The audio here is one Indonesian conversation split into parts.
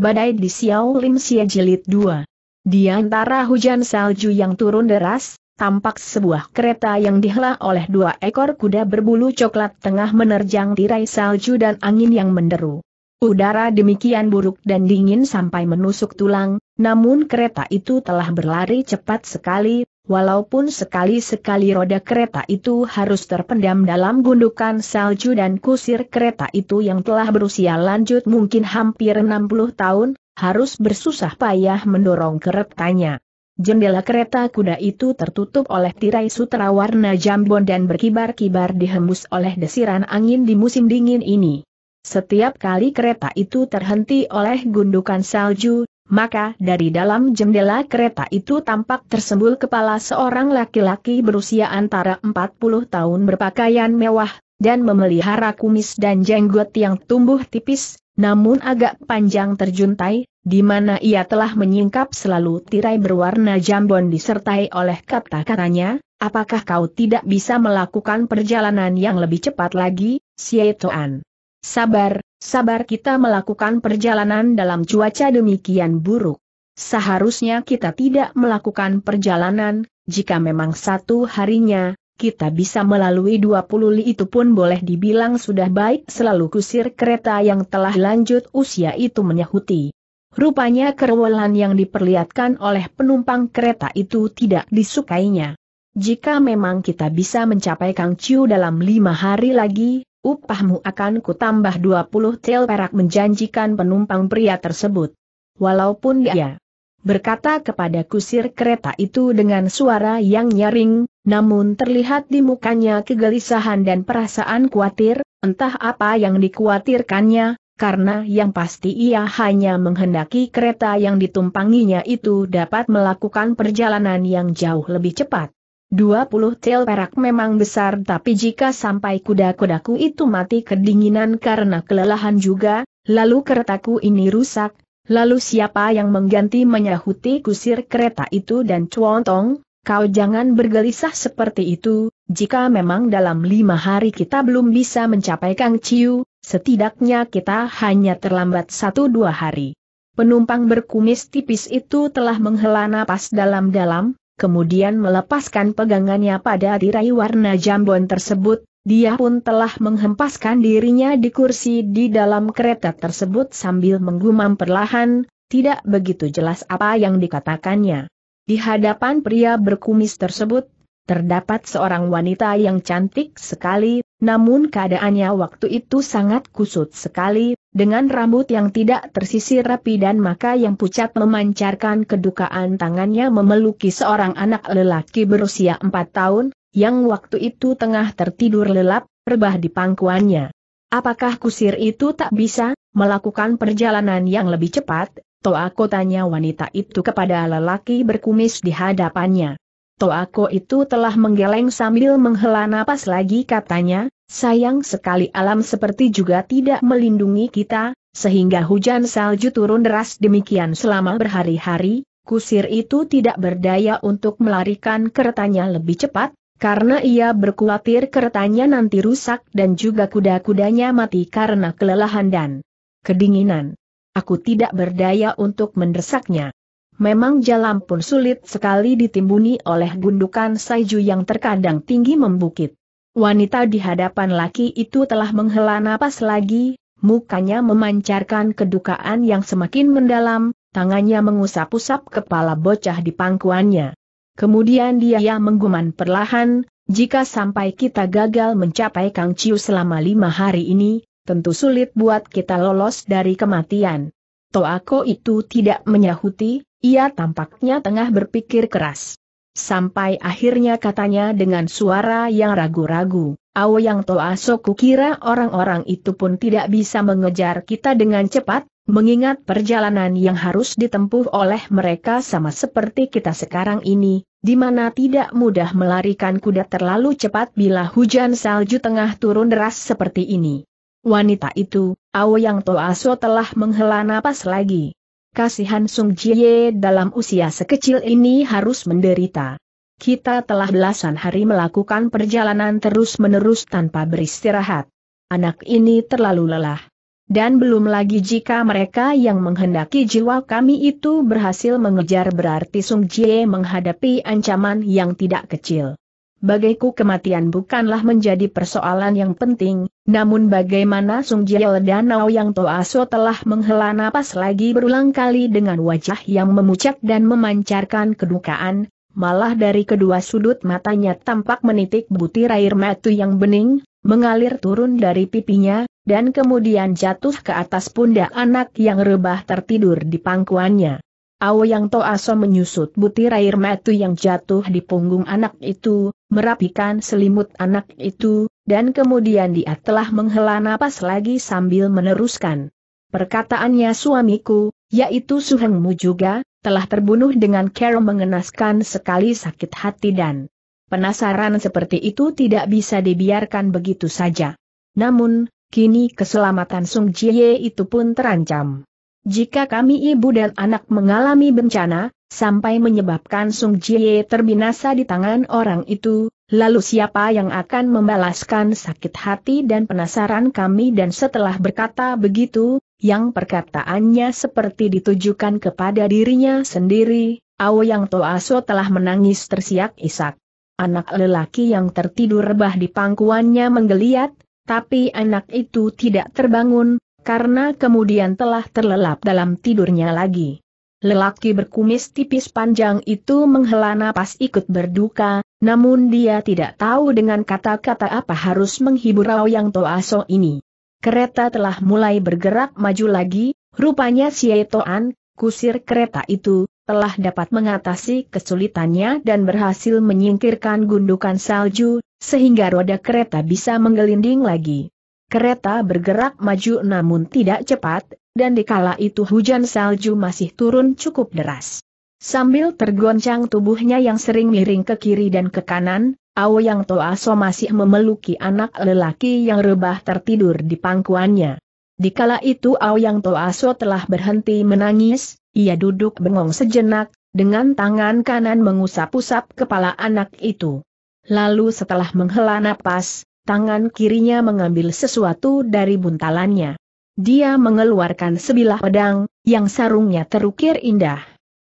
Badai di Xiao Lim Xie Jilid 2. Di antara hujan salju yang turun deras, tampak sebuah kereta yang dihela oleh dua ekor kuda berbulu coklat tengah menerjang tirai salju dan angin yang menderu. Udara demikian buruk dan dingin sampai menusuk tulang, namun kereta itu telah berlari cepat sekali, walaupun sekali-sekali roda kereta itu harus terpendam dalam gundukan salju dan kusir kereta itu yang telah berusia lanjut mungkin hampir 60 tahun, harus bersusah payah mendorong keretanya. Jendela kereta kuda itu tertutup oleh tirai sutra warna jambon dan berkibar-kibar dihembus oleh desiran angin di musim dingin ini. Setiap kali kereta itu terhenti oleh gundukan salju, maka dari dalam jendela kereta itu tampak tersembul kepala seorang laki-laki berusia antara 40 tahun berpakaian mewah, dan memelihara kumis dan jenggot yang tumbuh tipis, namun agak panjang terjuntai, di mana ia telah menyingkap selalu tirai berwarna jambon disertai oleh kata-katanya, apakah kau tidak bisa melakukan perjalanan yang lebih cepat lagi, Sietoan? Sabar, Sabar kita melakukan perjalanan dalam cuaca demikian buruk. Seharusnya kita tidak melakukan perjalanan, jika memang satu harinya, kita bisa melalui 20 li itu pun boleh dibilang sudah baik selalu kusir kereta yang telah lanjut usia itu menyahuti. Rupanya kerewelan yang diperlihatkan oleh penumpang kereta itu tidak disukainya. Jika memang kita bisa mencapai Kang Chiu dalam lima hari lagi, Upahmu akan kutambah 20 tel perak menjanjikan penumpang pria tersebut. Walaupun dia berkata kepada kusir kereta itu dengan suara yang nyaring, namun terlihat di mukanya kegelisahan dan perasaan khawatir, entah apa yang dikhawatirkannya, karena yang pasti ia hanya menghendaki kereta yang ditumpanginya itu dapat melakukan perjalanan yang jauh lebih cepat. 20 tel perak memang besar tapi jika sampai kuda-kudaku itu mati kedinginan karena kelelahan juga, lalu keretaku ini rusak, lalu siapa yang mengganti menyahuti kusir kereta itu dan cuontong, kau jangan bergelisah seperti itu, jika memang dalam lima hari kita belum bisa mencapai Kang Ciu, setidaknya kita hanya terlambat satu dua hari. Penumpang berkumis tipis itu telah menghela napas dalam-dalam, kemudian melepaskan pegangannya pada tirai warna jambon tersebut, dia pun telah menghempaskan dirinya di kursi di dalam kereta tersebut sambil menggumam perlahan, tidak begitu jelas apa yang dikatakannya. Di hadapan pria berkumis tersebut, terdapat seorang wanita yang cantik sekali, namun keadaannya waktu itu sangat kusut sekali, dengan rambut yang tidak tersisir rapi dan maka yang pucat memancarkan kedukaan tangannya memeluki seorang anak lelaki berusia empat tahun, yang waktu itu tengah tertidur lelap, rebah di pangkuannya. Apakah kusir itu tak bisa melakukan perjalanan yang lebih cepat? Toa kotanya wanita itu kepada lelaki berkumis di hadapannya. Toako itu telah menggeleng sambil menghela napas lagi katanya, sayang sekali alam seperti juga tidak melindungi kita, sehingga hujan salju turun deras demikian selama berhari-hari, kusir itu tidak berdaya untuk melarikan keretanya lebih cepat, karena ia berkhawatir keretanya nanti rusak dan juga kuda-kudanya mati karena kelelahan dan kedinginan. Aku tidak berdaya untuk mendesaknya. Memang jalan pun sulit sekali ditimbuni oleh gundukan salju yang terkadang tinggi membukit. Wanita di hadapan laki itu telah menghela napas lagi, mukanya memancarkan kedukaan yang semakin mendalam, tangannya mengusap-usap kepala bocah di pangkuannya. Kemudian dia menggumam perlahan, jika sampai kita gagal mencapai Kang Ciu selama lima hari ini, tentu sulit buat kita lolos dari kematian. Toako itu tidak menyahuti, ia tampaknya tengah berpikir keras. Sampai akhirnya katanya dengan suara yang ragu-ragu, Yang Toa Toaso kira orang-orang itu pun tidak bisa mengejar kita dengan cepat, mengingat perjalanan yang harus ditempuh oleh mereka sama seperti kita sekarang ini, di mana tidak mudah melarikan kuda terlalu cepat bila hujan salju tengah turun deras seperti ini. Wanita itu, Yang Toa Toaso telah menghela napas lagi kasihan Sung Jie dalam usia sekecil ini harus menderita. Kita telah belasan hari melakukan perjalanan terus-menerus tanpa beristirahat. Anak ini terlalu lelah. Dan belum lagi jika mereka yang menghendaki jiwa kami itu berhasil mengejar berarti Sung Jie menghadapi ancaman yang tidak kecil. Bagiku kematian bukanlah menjadi persoalan yang penting, namun bagaimana Sung Jiel Danau yang Toaso telah menghela napas lagi berulang kali dengan wajah yang memucat dan memancarkan kedukaan, malah dari kedua sudut matanya tampak menitik butir air mata yang bening, mengalir turun dari pipinya, dan kemudian jatuh ke atas pundak anak yang rebah tertidur di pangkuannya. Aoyang Toaso menyusut butir air matu yang jatuh di punggung anak itu, merapikan selimut anak itu, dan kemudian dia telah menghela napas lagi sambil meneruskan. Perkataannya suamiku, yaitu Suhengmu juga, telah terbunuh dengan cara mengenaskan sekali sakit hati dan penasaran seperti itu tidak bisa dibiarkan begitu saja. Namun, kini keselamatan Sung Jie itu pun terancam. Jika kami ibu dan anak mengalami bencana, sampai menyebabkan Sung Jie terbinasa di tangan orang itu, lalu siapa yang akan membalaskan sakit hati dan penasaran kami dan setelah berkata begitu, yang perkataannya seperti ditujukan kepada dirinya sendiri, Aoyang Toaso telah menangis tersiak-isak. Anak lelaki yang tertidur rebah di pangkuannya menggeliat, tapi anak itu tidak terbangun, karena kemudian telah terlelap dalam tidurnya lagi. Lelaki berkumis tipis panjang itu menghela napas ikut berduka, namun dia tidak tahu dengan kata-kata apa harus menghibur Yang Toaso ini. Kereta telah mulai bergerak maju lagi, rupanya Sietoan, kusir kereta itu, telah dapat mengatasi kesulitannya dan berhasil menyingkirkan gundukan salju, sehingga roda kereta bisa menggelinding lagi. Kereta bergerak maju namun tidak cepat, dan dikala itu hujan salju masih turun cukup deras. Sambil tergoncang tubuhnya yang sering miring ke kiri dan ke kanan, Aoyang Toaso masih memeluki anak lelaki yang rebah tertidur di pangkuannya. Di kala itu Aoyang Toaso telah berhenti menangis, ia duduk bengong sejenak, dengan tangan kanan mengusap-usap kepala anak itu. Lalu setelah menghela napas, tangan kirinya mengambil sesuatu dari buntalannya. Dia mengeluarkan sebilah pedang, yang sarungnya terukir indah.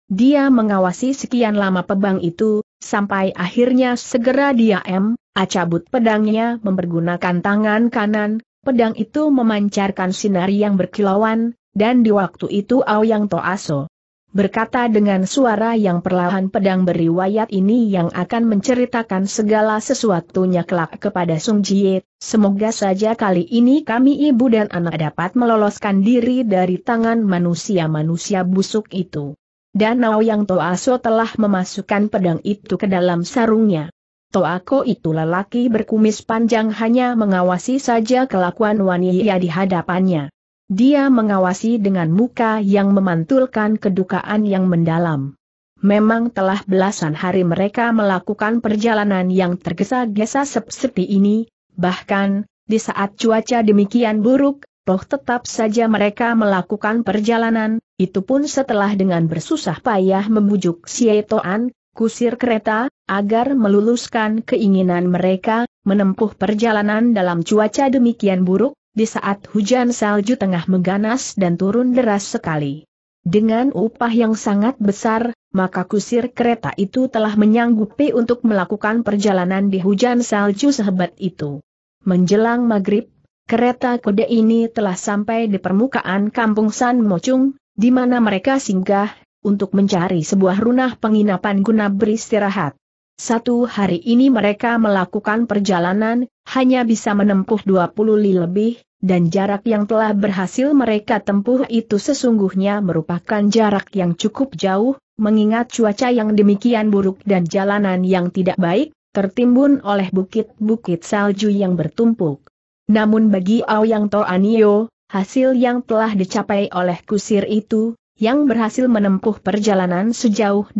Dia mengawasi sekian lama pedang itu, sampai akhirnya segera dia M, acabut pedangnya mempergunakan tangan kanan, pedang itu memancarkan sinar yang berkilauan, dan di waktu itu Aoyang Toaso berkata dengan suara yang perlahan pedang beriwayat ini yang akan menceritakan segala sesuatunya kelak kepada Sung Jie, semoga saja kali ini kami ibu dan anak dapat meloloskan diri dari tangan manusia-manusia busuk itu. Danau yang Toaso telah memasukkan pedang itu ke dalam sarungnya. Toako itu lelaki berkumis panjang hanya mengawasi saja kelakuan wanita di hadapannya. Dia mengawasi dengan muka yang memantulkan kedukaan yang mendalam. Memang telah belasan hari mereka melakukan perjalanan yang tergesa-gesa seperti ini, bahkan, di saat cuaca demikian buruk, toh tetap saja mereka melakukan perjalanan, itu pun setelah dengan bersusah payah membujuk Sietoan, kusir kereta, agar meluluskan keinginan mereka, menempuh perjalanan dalam cuaca demikian buruk, di saat hujan salju tengah mengganas dan turun deras sekali. Dengan upah yang sangat besar, maka kusir kereta itu telah menyanggupi untuk melakukan perjalanan di hujan salju sehebat itu. Menjelang maghrib, kereta kode ini telah sampai di permukaan kampung San Mocung, di mana mereka singgah, untuk mencari sebuah runah penginapan guna beristirahat. Satu hari ini mereka melakukan perjalanan, hanya bisa menempuh 20 li lebih, dan jarak yang telah berhasil mereka tempuh itu sesungguhnya merupakan jarak yang cukup jauh, mengingat cuaca yang demikian buruk dan jalanan yang tidak baik, tertimbun oleh bukit-bukit salju yang bertumpuk. Namun bagi Aoyang Toanio, hasil yang telah dicapai oleh kusir itu, yang berhasil menempuh perjalanan sejauh 20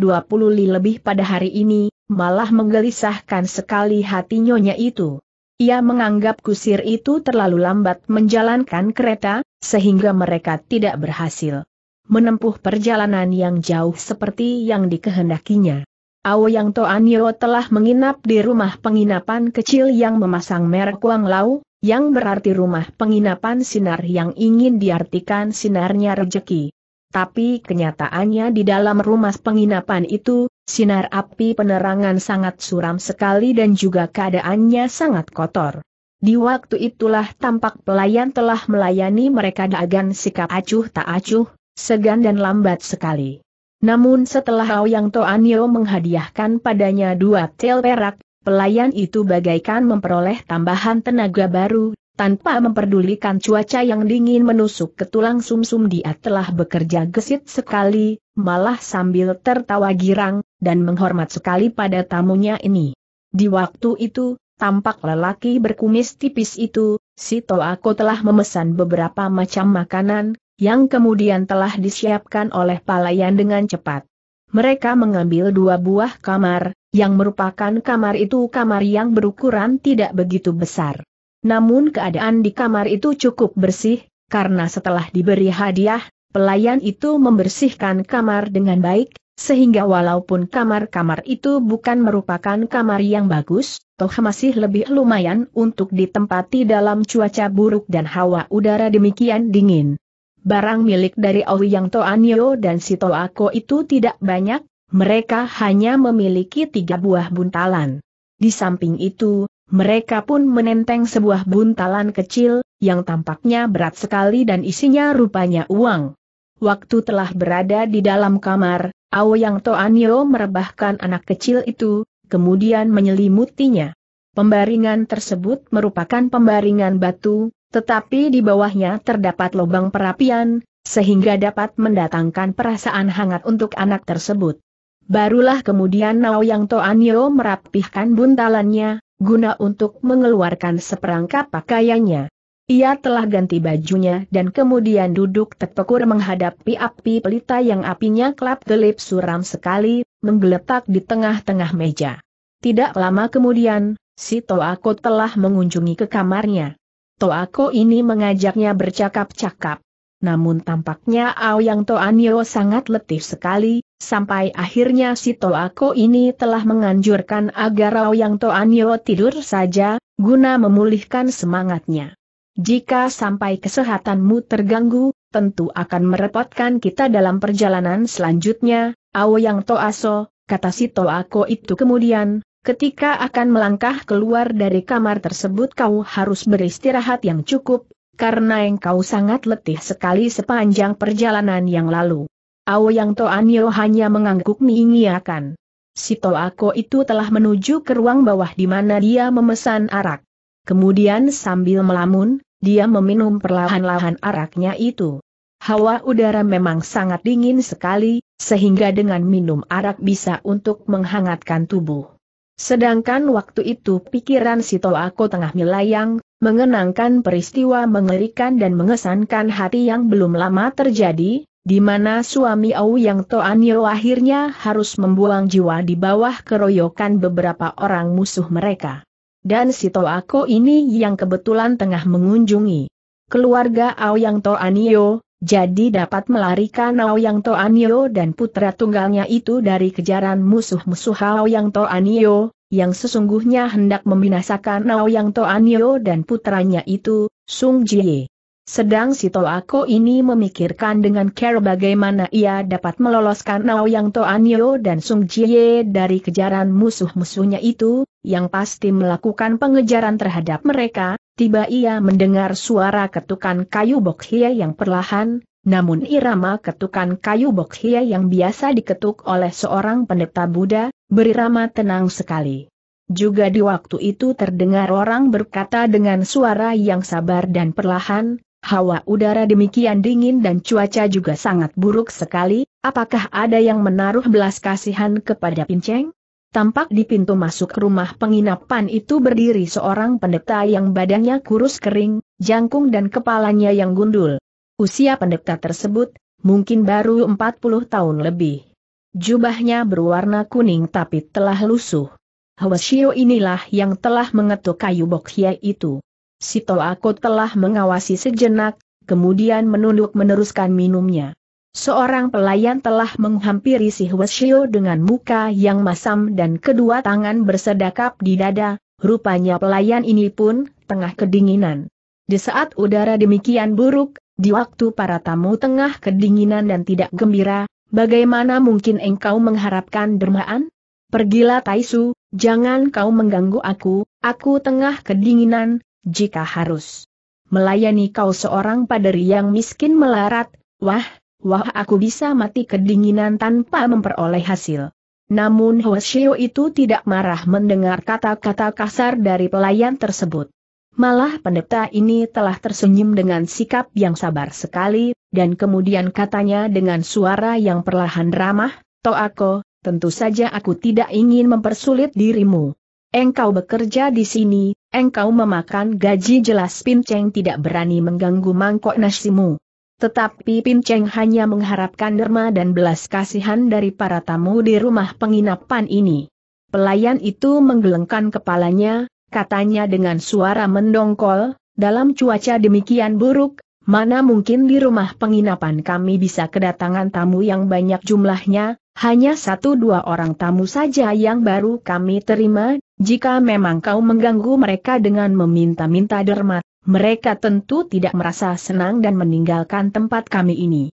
li lebih pada hari ini, malah menggelisahkan sekali hati nyonya itu. Ia menganggap kusir itu terlalu lambat menjalankan kereta, sehingga mereka tidak berhasil menempuh perjalanan yang jauh seperti yang dikehendakinya. Aoyang Toanyo telah menginap di rumah penginapan kecil yang memasang merek Wang Lau, yang berarti rumah penginapan sinar yang ingin diartikan sinarnya rejeki tapi kenyataannya di dalam rumah penginapan itu, sinar api penerangan sangat suram sekali dan juga keadaannya sangat kotor. Di waktu itulah tampak pelayan telah melayani mereka dengan sikap acuh tak acuh, segan dan lambat sekali. Namun setelah Aoyang Anio menghadiahkan padanya dua tel perak, pelayan itu bagaikan memperoleh tambahan tenaga baru, tanpa memperdulikan cuaca yang dingin menusuk ke tulang sumsum -sum dia telah bekerja gesit sekali, malah sambil tertawa girang, dan menghormat sekali pada tamunya ini. Di waktu itu, tampak lelaki berkumis tipis itu, si Toako telah memesan beberapa macam makanan, yang kemudian telah disiapkan oleh pelayan dengan cepat. Mereka mengambil dua buah kamar, yang merupakan kamar itu kamar yang berukuran tidak begitu besar. Namun keadaan di kamar itu cukup bersih, karena setelah diberi hadiah, pelayan itu membersihkan kamar dengan baik, sehingga walaupun kamar-kamar itu bukan merupakan kamar yang bagus, toh masih lebih lumayan untuk ditempati dalam cuaca buruk dan hawa udara demikian dingin. Barang milik dari Ouyang oh Toanyo dan Ako itu tidak banyak, mereka hanya memiliki tiga buah buntalan. Di samping itu, mereka pun menenteng sebuah buntalan kecil, yang tampaknya berat sekali dan isinya rupanya uang. Waktu telah berada di dalam kamar, Aoyang Toanio merebahkan anak kecil itu, kemudian menyelimutinya. Pembaringan tersebut merupakan pembaringan batu, tetapi di bawahnya terdapat lubang perapian, sehingga dapat mendatangkan perasaan hangat untuk anak tersebut. Barulah kemudian Naoyang Toanio merapihkan buntalannya, guna untuk mengeluarkan seperangkap pakaiannya. Ia telah ganti bajunya dan kemudian duduk terpekur menghadapi api pelita yang apinya kelap-gelip suram sekali, menggeletak di tengah-tengah meja. Tidak lama kemudian, si Toako telah mengunjungi ke kamarnya. Toako ini mengajaknya bercakap-cakap. Namun tampaknya Aoyang Toanio sangat letih sekali, sampai akhirnya si Toako ini telah menganjurkan agar Aoyang Toanio tidur saja, guna memulihkan semangatnya. Jika sampai kesehatanmu terganggu, tentu akan merepotkan kita dalam perjalanan selanjutnya, Aoyang Toaso, kata si Toako itu kemudian, ketika akan melangkah keluar dari kamar tersebut kau harus beristirahat yang cukup, karena engkau sangat letih sekali sepanjang perjalanan yang lalu. Aoyang Toanyo hanya mengangguk mengiyakan. Si Toako itu telah menuju ke ruang bawah di mana dia memesan arak. Kemudian sambil melamun, dia meminum perlahan-lahan araknya itu. Hawa udara memang sangat dingin sekali, sehingga dengan minum arak bisa untuk menghangatkan tubuh. Sedangkan waktu itu pikiran si Toako tengah melayang, mengenangkan peristiwa mengerikan dan mengesankan hati yang belum lama terjadi, di mana suami Au Yang Toanyo akhirnya harus membuang jiwa di bawah keroyokan beberapa orang musuh mereka. Dan si Ako ini yang kebetulan tengah mengunjungi keluarga Au Yang Toanyo, jadi dapat melarikan Au Yang Toanyo dan putra tunggalnya itu dari kejaran musuh-musuh Yang Toanyo, yang sesungguhnya hendak membinasakan Yang Toanyo dan putranya itu, Sung Jie. Sedang si Toako ini memikirkan dengan care bagaimana ia dapat meloloskan Yang Toanyo dan Sung Jie dari kejaran musuh-musuhnya itu, yang pasti melakukan pengejaran terhadap mereka, tiba ia mendengar suara ketukan kayu bokhia yang perlahan, namun irama ketukan kayu bokhia yang biasa diketuk oleh seorang pendeta Buddha, berirama tenang sekali. Juga di waktu itu terdengar orang berkata dengan suara yang sabar dan perlahan, hawa udara demikian dingin dan cuaca juga sangat buruk sekali, apakah ada yang menaruh belas kasihan kepada pinceng? Tampak di pintu masuk rumah penginapan itu berdiri seorang pendeta yang badannya kurus kering, jangkung dan kepalanya yang gundul. Usia pendeta tersebut, mungkin baru 40 tahun lebih. Jubahnya berwarna kuning tapi telah lusuh. Hwasio inilah yang telah mengetuk kayu bokhye itu. Sito aku telah mengawasi sejenak, kemudian menunduk meneruskan minumnya. Seorang pelayan telah menghampiri si Hwasio dengan muka yang masam dan kedua tangan bersedakap di dada, rupanya pelayan ini pun tengah kedinginan. Di saat udara demikian buruk, di waktu para tamu tengah kedinginan dan tidak gembira, bagaimana mungkin engkau mengharapkan dermaan? Pergilah Taisu, jangan kau mengganggu aku, aku tengah kedinginan, jika harus. Melayani kau seorang paderi yang miskin melarat, wah, wah aku bisa mati kedinginan tanpa memperoleh hasil. Namun Hoshio itu tidak marah mendengar kata-kata kasar dari pelayan tersebut. Malah pendeta ini telah tersenyum dengan sikap yang sabar sekali, dan kemudian katanya dengan suara yang perlahan ramah, Toako, tentu saja aku tidak ingin mempersulit dirimu. Engkau bekerja di sini, engkau memakan gaji jelas Pinceng tidak berani mengganggu mangkok nasimu. Tetapi Pinceng hanya mengharapkan derma dan belas kasihan dari para tamu di rumah penginapan ini. Pelayan itu menggelengkan kepalanya, katanya dengan suara mendongkol, dalam cuaca demikian buruk, mana mungkin di rumah penginapan kami bisa kedatangan tamu yang banyak jumlahnya, hanya satu dua orang tamu saja yang baru kami terima, jika memang kau mengganggu mereka dengan meminta-minta dermat, mereka tentu tidak merasa senang dan meninggalkan tempat kami ini.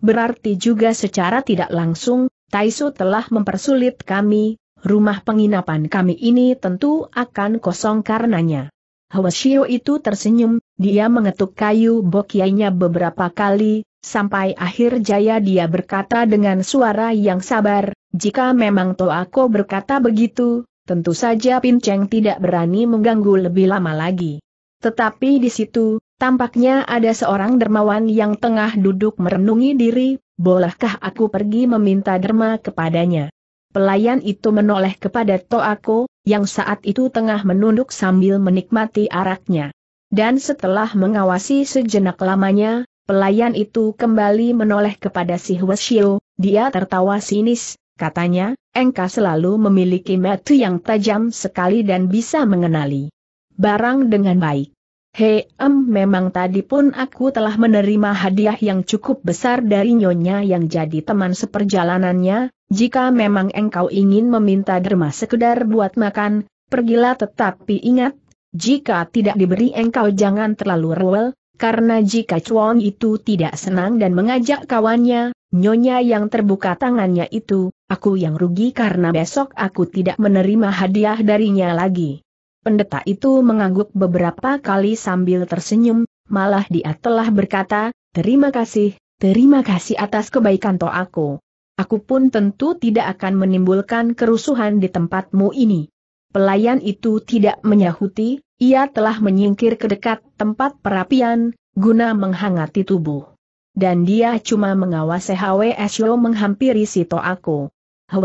Berarti juga secara tidak langsung, Taisu telah mempersulit kami, rumah penginapan kami ini tentu akan kosong karenanya. Hwasio itu tersenyum, dia mengetuk kayu bokiainya beberapa kali, sampai akhir jaya dia berkata dengan suara yang sabar, jika memang Toako berkata begitu, tentu saja Pinceng tidak berani mengganggu lebih lama lagi. Tetapi di situ, tampaknya ada seorang dermawan yang tengah duduk merenungi diri, bolehkah aku pergi meminta derma kepadanya? Pelayan itu menoleh kepada Toako, yang saat itu tengah menunduk sambil menikmati araknya. Dan setelah mengawasi sejenak lamanya, pelayan itu kembali menoleh kepada si Hwasyo, dia tertawa sinis, katanya, engkau selalu memiliki metu yang tajam sekali dan bisa mengenali barang dengan baik. Hei, em, memang tadi pun aku telah menerima hadiah yang cukup besar dari nyonya yang jadi teman seperjalanannya, jika memang engkau ingin meminta derma sekedar buat makan, pergilah tetapi ingat, jika tidak diberi engkau jangan terlalu rewel, karena jika Chuan itu tidak senang dan mengajak kawannya, nyonya yang terbuka tangannya itu, aku yang rugi karena besok aku tidak menerima hadiah darinya lagi. Pendeta itu mengangguk beberapa kali sambil tersenyum, malah dia telah berkata, terima kasih, terima kasih atas kebaikan toh Aku Aku pun tentu tidak akan menimbulkan kerusuhan di tempatmu ini. Pelayan itu tidak menyahuti, ia telah menyingkir ke dekat tempat perapian, guna menghangati tubuh. Dan dia cuma mengawasi Hweshio menghampiri si Toako.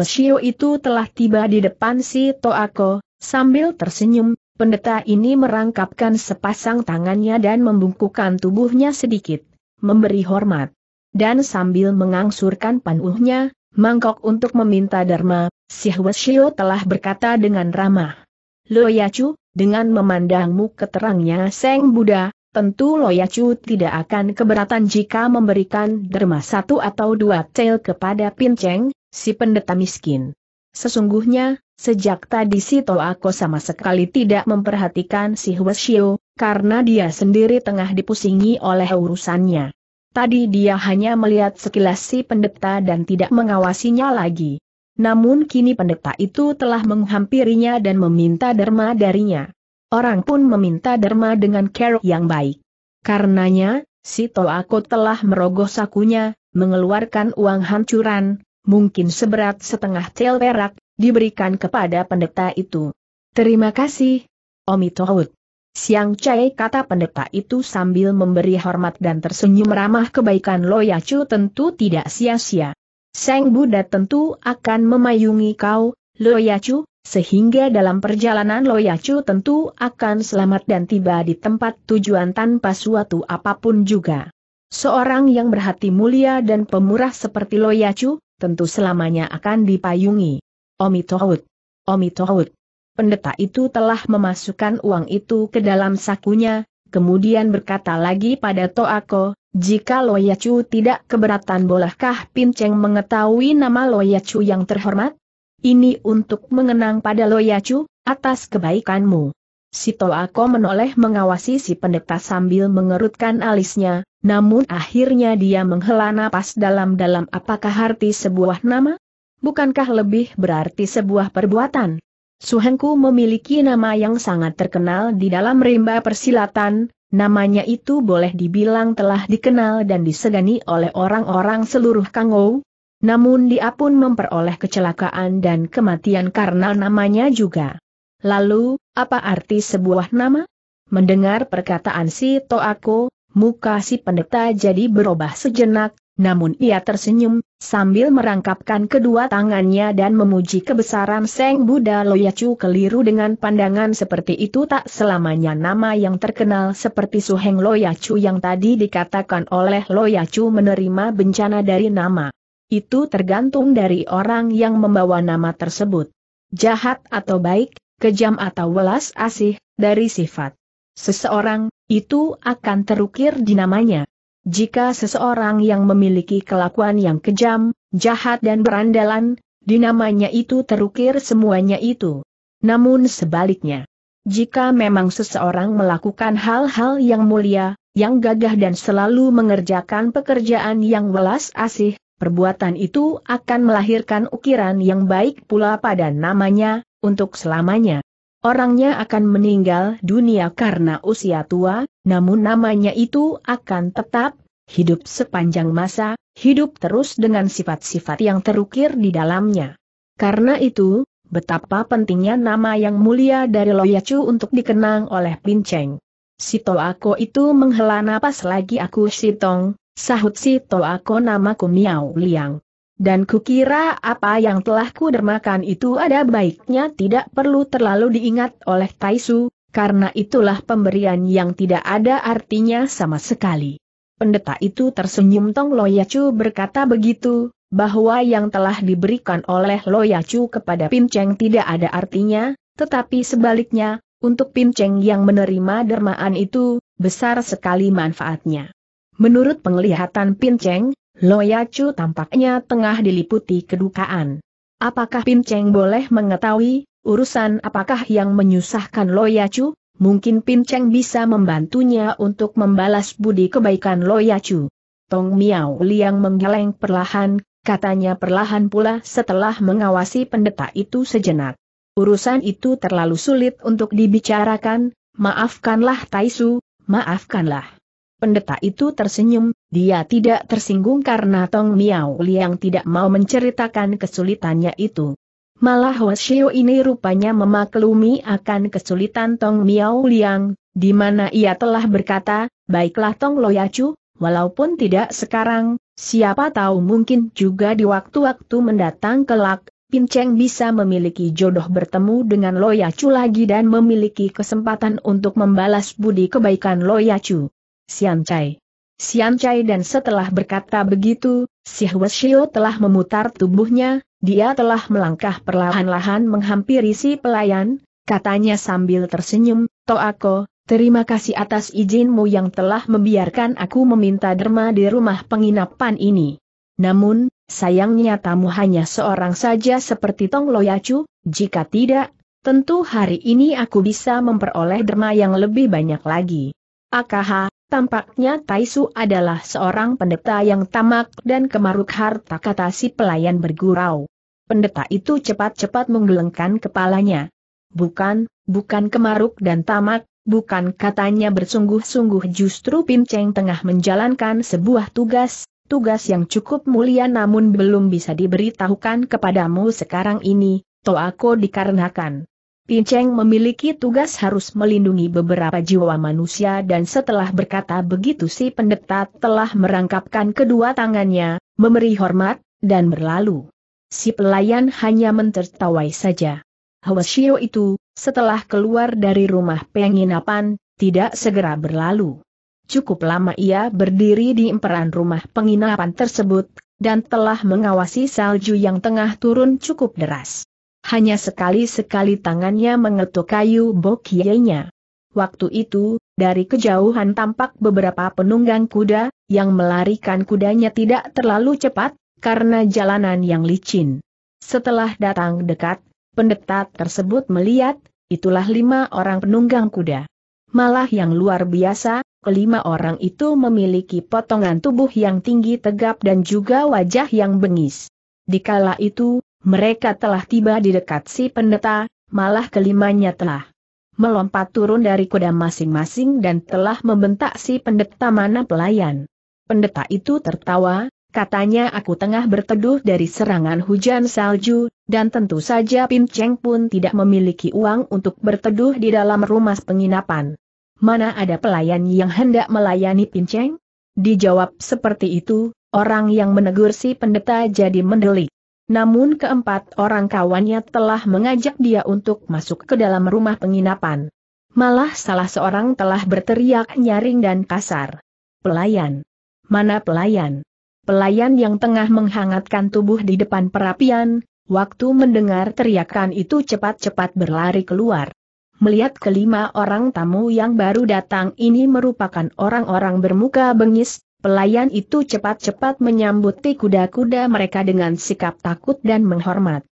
Shio itu telah tiba di depan si Toako, Sambil tersenyum, pendeta ini merangkapkan sepasang tangannya dan membungkukkan tubuhnya sedikit, memberi hormat. Dan sambil mengangsurkan panuhnya, mangkok untuk meminta Dharma, si Hweshio telah berkata dengan ramah. Loyacu, dengan memandangmu keterangnya Seng Buddha, tentu Loyacu tidak akan keberatan jika memberikan derma satu atau dua tel kepada Pinceng, si pendeta miskin. Sesungguhnya, Sejak tadi Toa Ako sama sekali tidak memperhatikan si Xiao, karena dia sendiri tengah dipusingi oleh urusannya. Tadi dia hanya melihat sekilas si pendeta dan tidak mengawasinya lagi. Namun kini pendeta itu telah menghampirinya dan meminta derma darinya. Orang pun meminta derma dengan care yang baik. Karenanya, Toa Ako telah merogoh sakunya, mengeluarkan uang hancuran, mungkin seberat setengah tel perak, diberikan kepada pendeta itu. Terima kasih, Omi Tohut. Siang Chai kata pendeta itu sambil memberi hormat dan tersenyum ramah kebaikan Loyacu tentu tidak sia-sia. Sang Buddha tentu akan memayungi kau, Loyacu, sehingga dalam perjalanan Loyacu tentu akan selamat dan tiba di tempat tujuan tanpa suatu apapun juga. Seorang yang berhati mulia dan pemurah seperti Loyacu, tentu selamanya akan dipayungi. Omi Tohut. Omi Tohut. Pendeta itu telah memasukkan uang itu ke dalam sakunya, kemudian berkata lagi pada Toako, jika Loyacu tidak keberatan bolehkah Pinceng mengetahui nama Loyacu yang terhormat? Ini untuk mengenang pada Loyacu, atas kebaikanmu. Si Toako menoleh mengawasi si pendeta sambil mengerutkan alisnya, namun akhirnya dia menghela napas dalam-dalam apakah arti sebuah nama? bukankah lebih berarti sebuah perbuatan? Suhengku memiliki nama yang sangat terkenal di dalam rimba persilatan, namanya itu boleh dibilang telah dikenal dan disegani oleh orang-orang seluruh Kangou. Namun dia pun memperoleh kecelakaan dan kematian karena namanya juga. Lalu, apa arti sebuah nama? Mendengar perkataan si Toako, muka si pendeta jadi berubah sejenak, namun ia tersenyum, sambil merangkapkan kedua tangannya dan memuji kebesaran Seng Buddha Loyacu keliru dengan pandangan seperti itu tak selamanya nama yang terkenal seperti Suheng Loyacu yang tadi dikatakan oleh Loyacu menerima bencana dari nama. Itu tergantung dari orang yang membawa nama tersebut. Jahat atau baik, kejam atau welas asih, dari sifat. Seseorang, itu akan terukir di namanya. Jika seseorang yang memiliki kelakuan yang kejam, jahat dan berandalan, dinamanya itu terukir semuanya itu. Namun sebaliknya, jika memang seseorang melakukan hal-hal yang mulia, yang gagah dan selalu mengerjakan pekerjaan yang welas asih, perbuatan itu akan melahirkan ukiran yang baik pula pada namanya, untuk selamanya. Orangnya akan meninggal dunia karena usia tua, namun namanya itu akan tetap hidup sepanjang masa, hidup terus dengan sifat-sifat yang terukir di dalamnya. Karena itu, betapa pentingnya nama yang mulia dari Loyacu untuk dikenang oleh Pinceng. Sito Ako itu menghela napas lagi aku Sitong, sahut Sito Ako namaku Miao Liang. Dan kukira apa yang telah ku dermakan itu ada baiknya tidak perlu terlalu diingat oleh Taisu, karena itulah pemberian yang tidak ada artinya sama sekali. Pendeta itu tersenyum Tong Loyacu berkata begitu, bahwa yang telah diberikan oleh Loyacu kepada Pinceng tidak ada artinya, tetapi sebaliknya, untuk Pinceng yang menerima dermaan itu, besar sekali manfaatnya. Menurut penglihatan Pinceng, Loyacu tampaknya tengah diliputi kedukaan. Apakah Pinceng boleh mengetahui urusan apakah yang menyusahkan Loyacu, mungkin Pinceng bisa membantunya untuk membalas budi kebaikan Loyacu. Tong Miao Liang menggeleng perlahan, katanya perlahan pula setelah mengawasi pendeta itu sejenak. Urusan itu terlalu sulit untuk dibicarakan, maafkanlah Taisu, maafkanlah. Pendeta itu tersenyum, dia tidak tersinggung karena Tong Miao Liang tidak mau menceritakan kesulitannya itu. Malah Washio ini rupanya memaklumi akan kesulitan Tong Miao Liang, di mana ia telah berkata, baiklah Tong Loyacu, walaupun tidak sekarang, siapa tahu mungkin juga di waktu-waktu mendatang kelak, Pinceng bisa memiliki jodoh bertemu dengan Loyacu lagi dan memiliki kesempatan untuk membalas budi kebaikan Loyacu. Sian Chai. Sian Chai dan setelah berkata begitu, si Hwasyo telah memutar tubuhnya, dia telah melangkah perlahan-lahan menghampiri si pelayan, katanya sambil tersenyum, Toako, terima kasih atas izinmu yang telah membiarkan aku meminta derma di rumah penginapan ini. Namun, sayangnya tamu hanya seorang saja seperti Tong Loyacu, jika tidak, tentu hari ini aku bisa memperoleh derma yang lebih banyak lagi. Akaha, tampaknya Taisu adalah seorang pendeta yang tamak dan kemaruk harta kata si pelayan bergurau. Pendeta itu cepat-cepat menggelengkan kepalanya. Bukan, bukan kemaruk dan tamak, bukan katanya bersungguh-sungguh justru Pinceng tengah menjalankan sebuah tugas, tugas yang cukup mulia namun belum bisa diberitahukan kepadamu sekarang ini, aku dikarenakan. Pinceng memiliki tugas harus melindungi beberapa jiwa manusia dan setelah berkata begitu si pendeta telah merangkapkan kedua tangannya, memberi hormat, dan berlalu si pelayan hanya mentertawai saja. Hwasio itu, setelah keluar dari rumah penginapan, tidak segera berlalu. Cukup lama ia berdiri di emperan rumah penginapan tersebut, dan telah mengawasi salju yang tengah turun cukup deras. Hanya sekali-sekali tangannya mengetuk kayu bokienya. Waktu itu, dari kejauhan tampak beberapa penunggang kuda, yang melarikan kudanya tidak terlalu cepat, karena jalanan yang licin. Setelah datang dekat, pendeta tersebut melihat, itulah lima orang penunggang kuda. Malah yang luar biasa, kelima orang itu memiliki potongan tubuh yang tinggi tegap dan juga wajah yang bengis. Dikala itu, mereka telah tiba di dekat si pendeta, malah kelimanya telah melompat turun dari kuda masing-masing dan telah membentak si pendeta mana pelayan. Pendeta itu tertawa, Katanya aku tengah berteduh dari serangan hujan salju, dan tentu saja Pin Cheng pun tidak memiliki uang untuk berteduh di dalam rumah penginapan. Mana ada pelayan yang hendak melayani Pin Cheng? Dijawab seperti itu, orang yang menegur si pendeta jadi mendelik. Namun keempat orang kawannya telah mengajak dia untuk masuk ke dalam rumah penginapan. Malah salah seorang telah berteriak nyaring dan kasar. Pelayan. Mana pelayan? pelayan yang tengah menghangatkan tubuh di depan perapian, waktu mendengar teriakan itu cepat-cepat berlari keluar. Melihat kelima orang tamu yang baru datang ini merupakan orang-orang bermuka bengis, pelayan itu cepat-cepat menyambuti kuda-kuda mereka dengan sikap takut dan menghormat.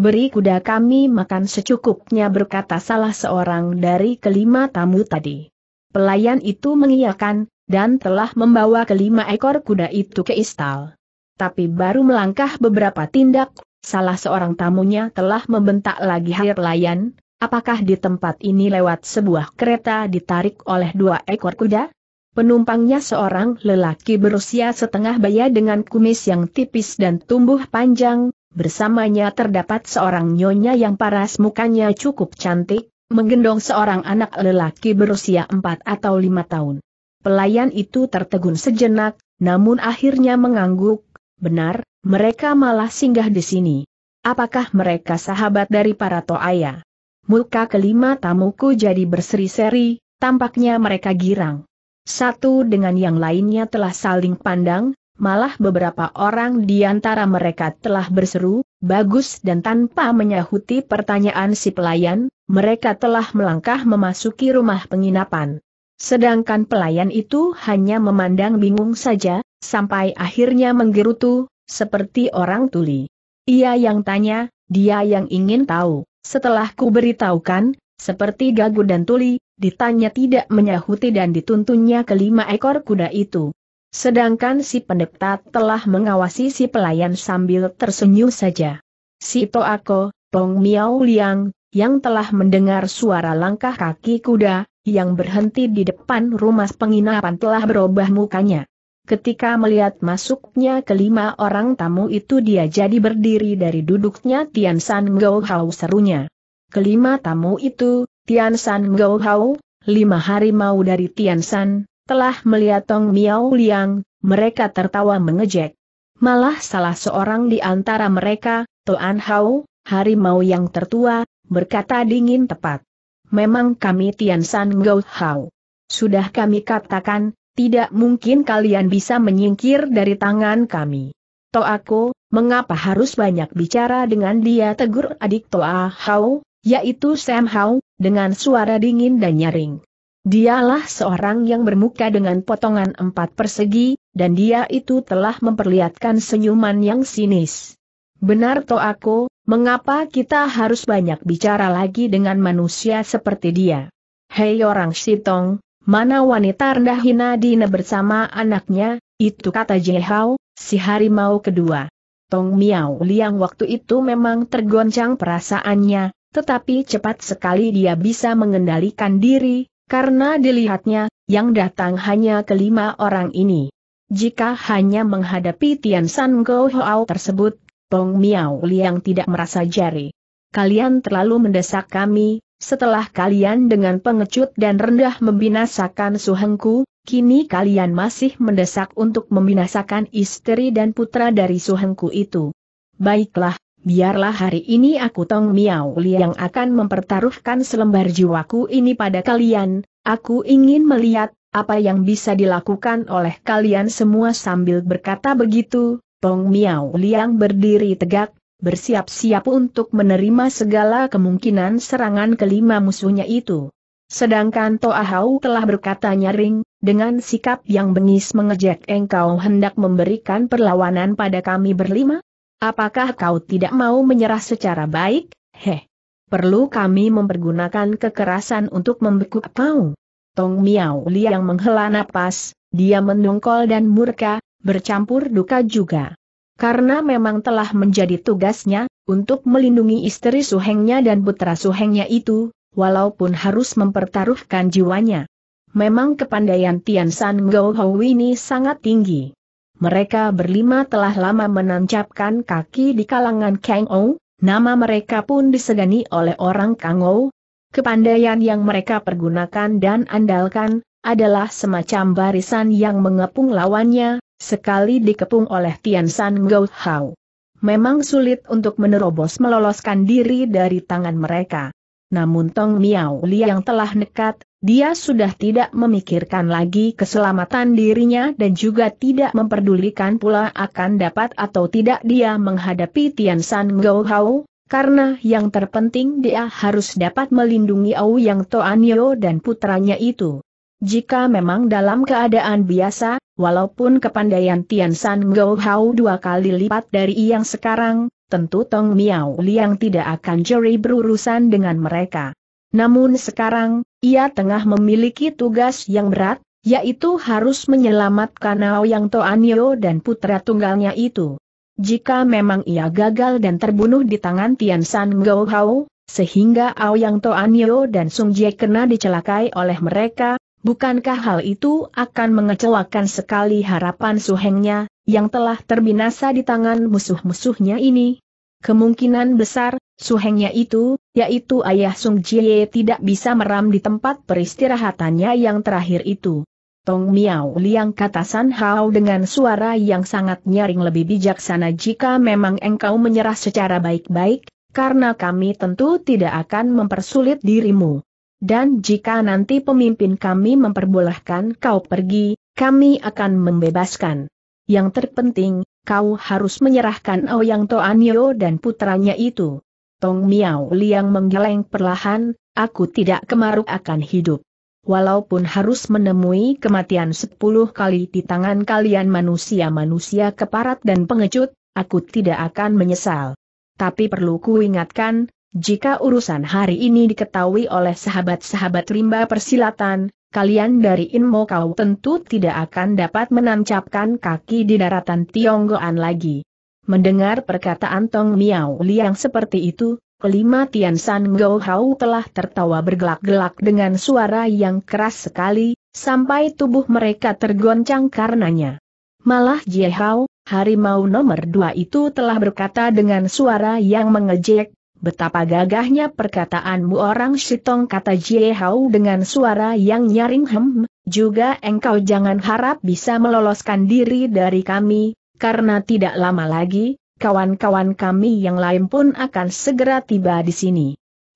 Beri kuda kami makan secukupnya berkata salah seorang dari kelima tamu tadi. Pelayan itu mengiyakan, dan telah membawa kelima ekor kuda itu ke istal. Tapi baru melangkah beberapa tindak, salah seorang tamunya telah membentak lagi hai layan, apakah di tempat ini lewat sebuah kereta ditarik oleh dua ekor kuda? Penumpangnya seorang lelaki berusia setengah baya dengan kumis yang tipis dan tumbuh panjang, bersamanya terdapat seorang nyonya yang paras mukanya cukup cantik, menggendong seorang anak lelaki berusia empat atau lima tahun. Pelayan itu tertegun sejenak, namun akhirnya mengangguk, benar, mereka malah singgah di sini. Apakah mereka sahabat dari para toaya? Muka kelima tamuku jadi berseri-seri, tampaknya mereka girang. Satu dengan yang lainnya telah saling pandang, malah beberapa orang di antara mereka telah berseru, bagus dan tanpa menyahuti pertanyaan si pelayan, mereka telah melangkah memasuki rumah penginapan. Sedangkan pelayan itu hanya memandang bingung saja, sampai akhirnya menggerutu, seperti orang tuli. Ia yang tanya, dia yang ingin tahu. Setelah ku beritahukan, seperti gagu dan tuli, ditanya tidak menyahuti dan dituntunnya kelima ekor kuda itu. Sedangkan si pendeta telah mengawasi si pelayan sambil tersenyum saja. Si Toako, Pong Miao Liang, yang telah mendengar suara langkah kaki kuda, yang berhenti di depan rumah penginapan telah berubah mukanya. Ketika melihat masuknya kelima orang tamu itu dia jadi berdiri dari duduknya Tian San Gou Hao serunya. Kelima tamu itu, Tian San Gou Hao, lima harimau dari Tian San, telah melihat Tong Miao Liang, mereka tertawa mengejek. Malah salah seorang di antara mereka, Toan Hao, harimau yang tertua, berkata dingin tepat memang kami Tian San Gou Hao. Sudah kami katakan, tidak mungkin kalian bisa menyingkir dari tangan kami. aku, mengapa harus banyak bicara dengan dia tegur adik Toa Hao, yaitu Sam Hao, dengan suara dingin dan nyaring. Dialah seorang yang bermuka dengan potongan empat persegi, dan dia itu telah memperlihatkan senyuman yang sinis. Benar aku, Mengapa kita harus banyak bicara lagi dengan manusia seperti dia? Hei orang Sitong, mana wanita rendah hina Dina bersama anaknya, itu kata Jehao, si harimau kedua. Tong Miao Liang waktu itu memang tergoncang perasaannya, tetapi cepat sekali dia bisa mengendalikan diri, karena dilihatnya, yang datang hanya kelima orang ini. Jika hanya menghadapi Tian San Gou Hao tersebut, Tong Miao Liang tidak merasa jari. Kalian terlalu mendesak kami, setelah kalian dengan pengecut dan rendah membinasakan Suhengku, kini kalian masih mendesak untuk membinasakan istri dan putra dari Suhengku itu. Baiklah, biarlah hari ini aku Tong Miao Liang akan mempertaruhkan selembar jiwaku ini pada kalian, aku ingin melihat apa yang bisa dilakukan oleh kalian semua sambil berkata begitu, Tong Miao Liang berdiri tegak, bersiap-siap untuk menerima segala kemungkinan serangan kelima musuhnya itu. Sedangkan Toa Hau telah berkata nyaring, dengan sikap yang bengis mengejek engkau hendak memberikan perlawanan pada kami berlima? Apakah kau tidak mau menyerah secara baik? Heh. Perlu kami mempergunakan kekerasan untuk membekuk kau. Tong Miao Liang menghela napas, dia mendongkol dan murka, bercampur duka juga. Karena memang telah menjadi tugasnya, untuk melindungi istri suhengnya dan putra suhengnya itu, walaupun harus mempertaruhkan jiwanya. Memang kepandaian Tian San Go ini sangat tinggi. Mereka berlima telah lama menancapkan kaki di kalangan Kang Ou, nama mereka pun disegani oleh orang Kang Ou. Kepandaian yang mereka pergunakan dan andalkan, adalah semacam barisan yang mengepung lawannya, sekali dikepung oleh Tian San Gou Hao. Memang sulit untuk menerobos meloloskan diri dari tangan mereka. Namun Tong Miao Li yang telah nekat, dia sudah tidak memikirkan lagi keselamatan dirinya dan juga tidak memperdulikan pula akan dapat atau tidak dia menghadapi Tian San Gou Hao, karena yang terpenting dia harus dapat melindungi Au Yang Toanyo dan putranya itu. Jika memang dalam keadaan biasa, walaupun kepandaian Tian San Gou Hao dua kali lipat dari yang sekarang, tentu Tong Miao Liang tidak akan jeri berurusan dengan mereka. Namun sekarang, ia tengah memiliki tugas yang berat, yaitu harus menyelamatkan Yang Toanio dan putra tunggalnya itu. Jika memang ia gagal dan terbunuh di tangan Tian San Gou Hao, sehingga Ao Yang Toanio dan Sung Jie kena dicelakai oleh mereka, Bukankah hal itu akan mengecewakan sekali harapan suhengnya, yang telah terbinasa di tangan musuh-musuhnya ini? Kemungkinan besar, suhengnya itu, yaitu ayah Sung Jie tidak bisa meram di tempat peristirahatannya yang terakhir itu. Tong Miao Liang kata San Hao dengan suara yang sangat nyaring lebih bijaksana jika memang engkau menyerah secara baik-baik, karena kami tentu tidak akan mempersulit dirimu. Dan jika nanti pemimpin kami memperbolehkan kau pergi, kami akan membebaskan. Yang terpenting, kau harus menyerahkan Ouyang oh Toanyo dan putranya itu. Tong Miao Liang menggeleng perlahan, aku tidak kemaruk akan hidup. Walaupun harus menemui kematian sepuluh kali di tangan kalian manusia-manusia keparat dan pengecut, aku tidak akan menyesal. Tapi perlu kuingatkan, jika urusan hari ini diketahui oleh sahabat-sahabat rimba persilatan, kalian dari Inmo Kau tentu tidak akan dapat menancapkan kaki di daratan Tionggoan lagi. Mendengar perkataan Tong Miao Liang seperti itu, kelima Tian San Gou Hau telah tertawa bergelak-gelak dengan suara yang keras sekali, sampai tubuh mereka tergoncang karenanya. Malah Jie Hao, harimau nomor dua itu telah berkata dengan suara yang mengejek, Betapa gagahnya perkataanmu orang Shitong kata Jie Hao dengan suara yang nyaring hem, juga engkau jangan harap bisa meloloskan diri dari kami, karena tidak lama lagi, kawan-kawan kami yang lain pun akan segera tiba di sini.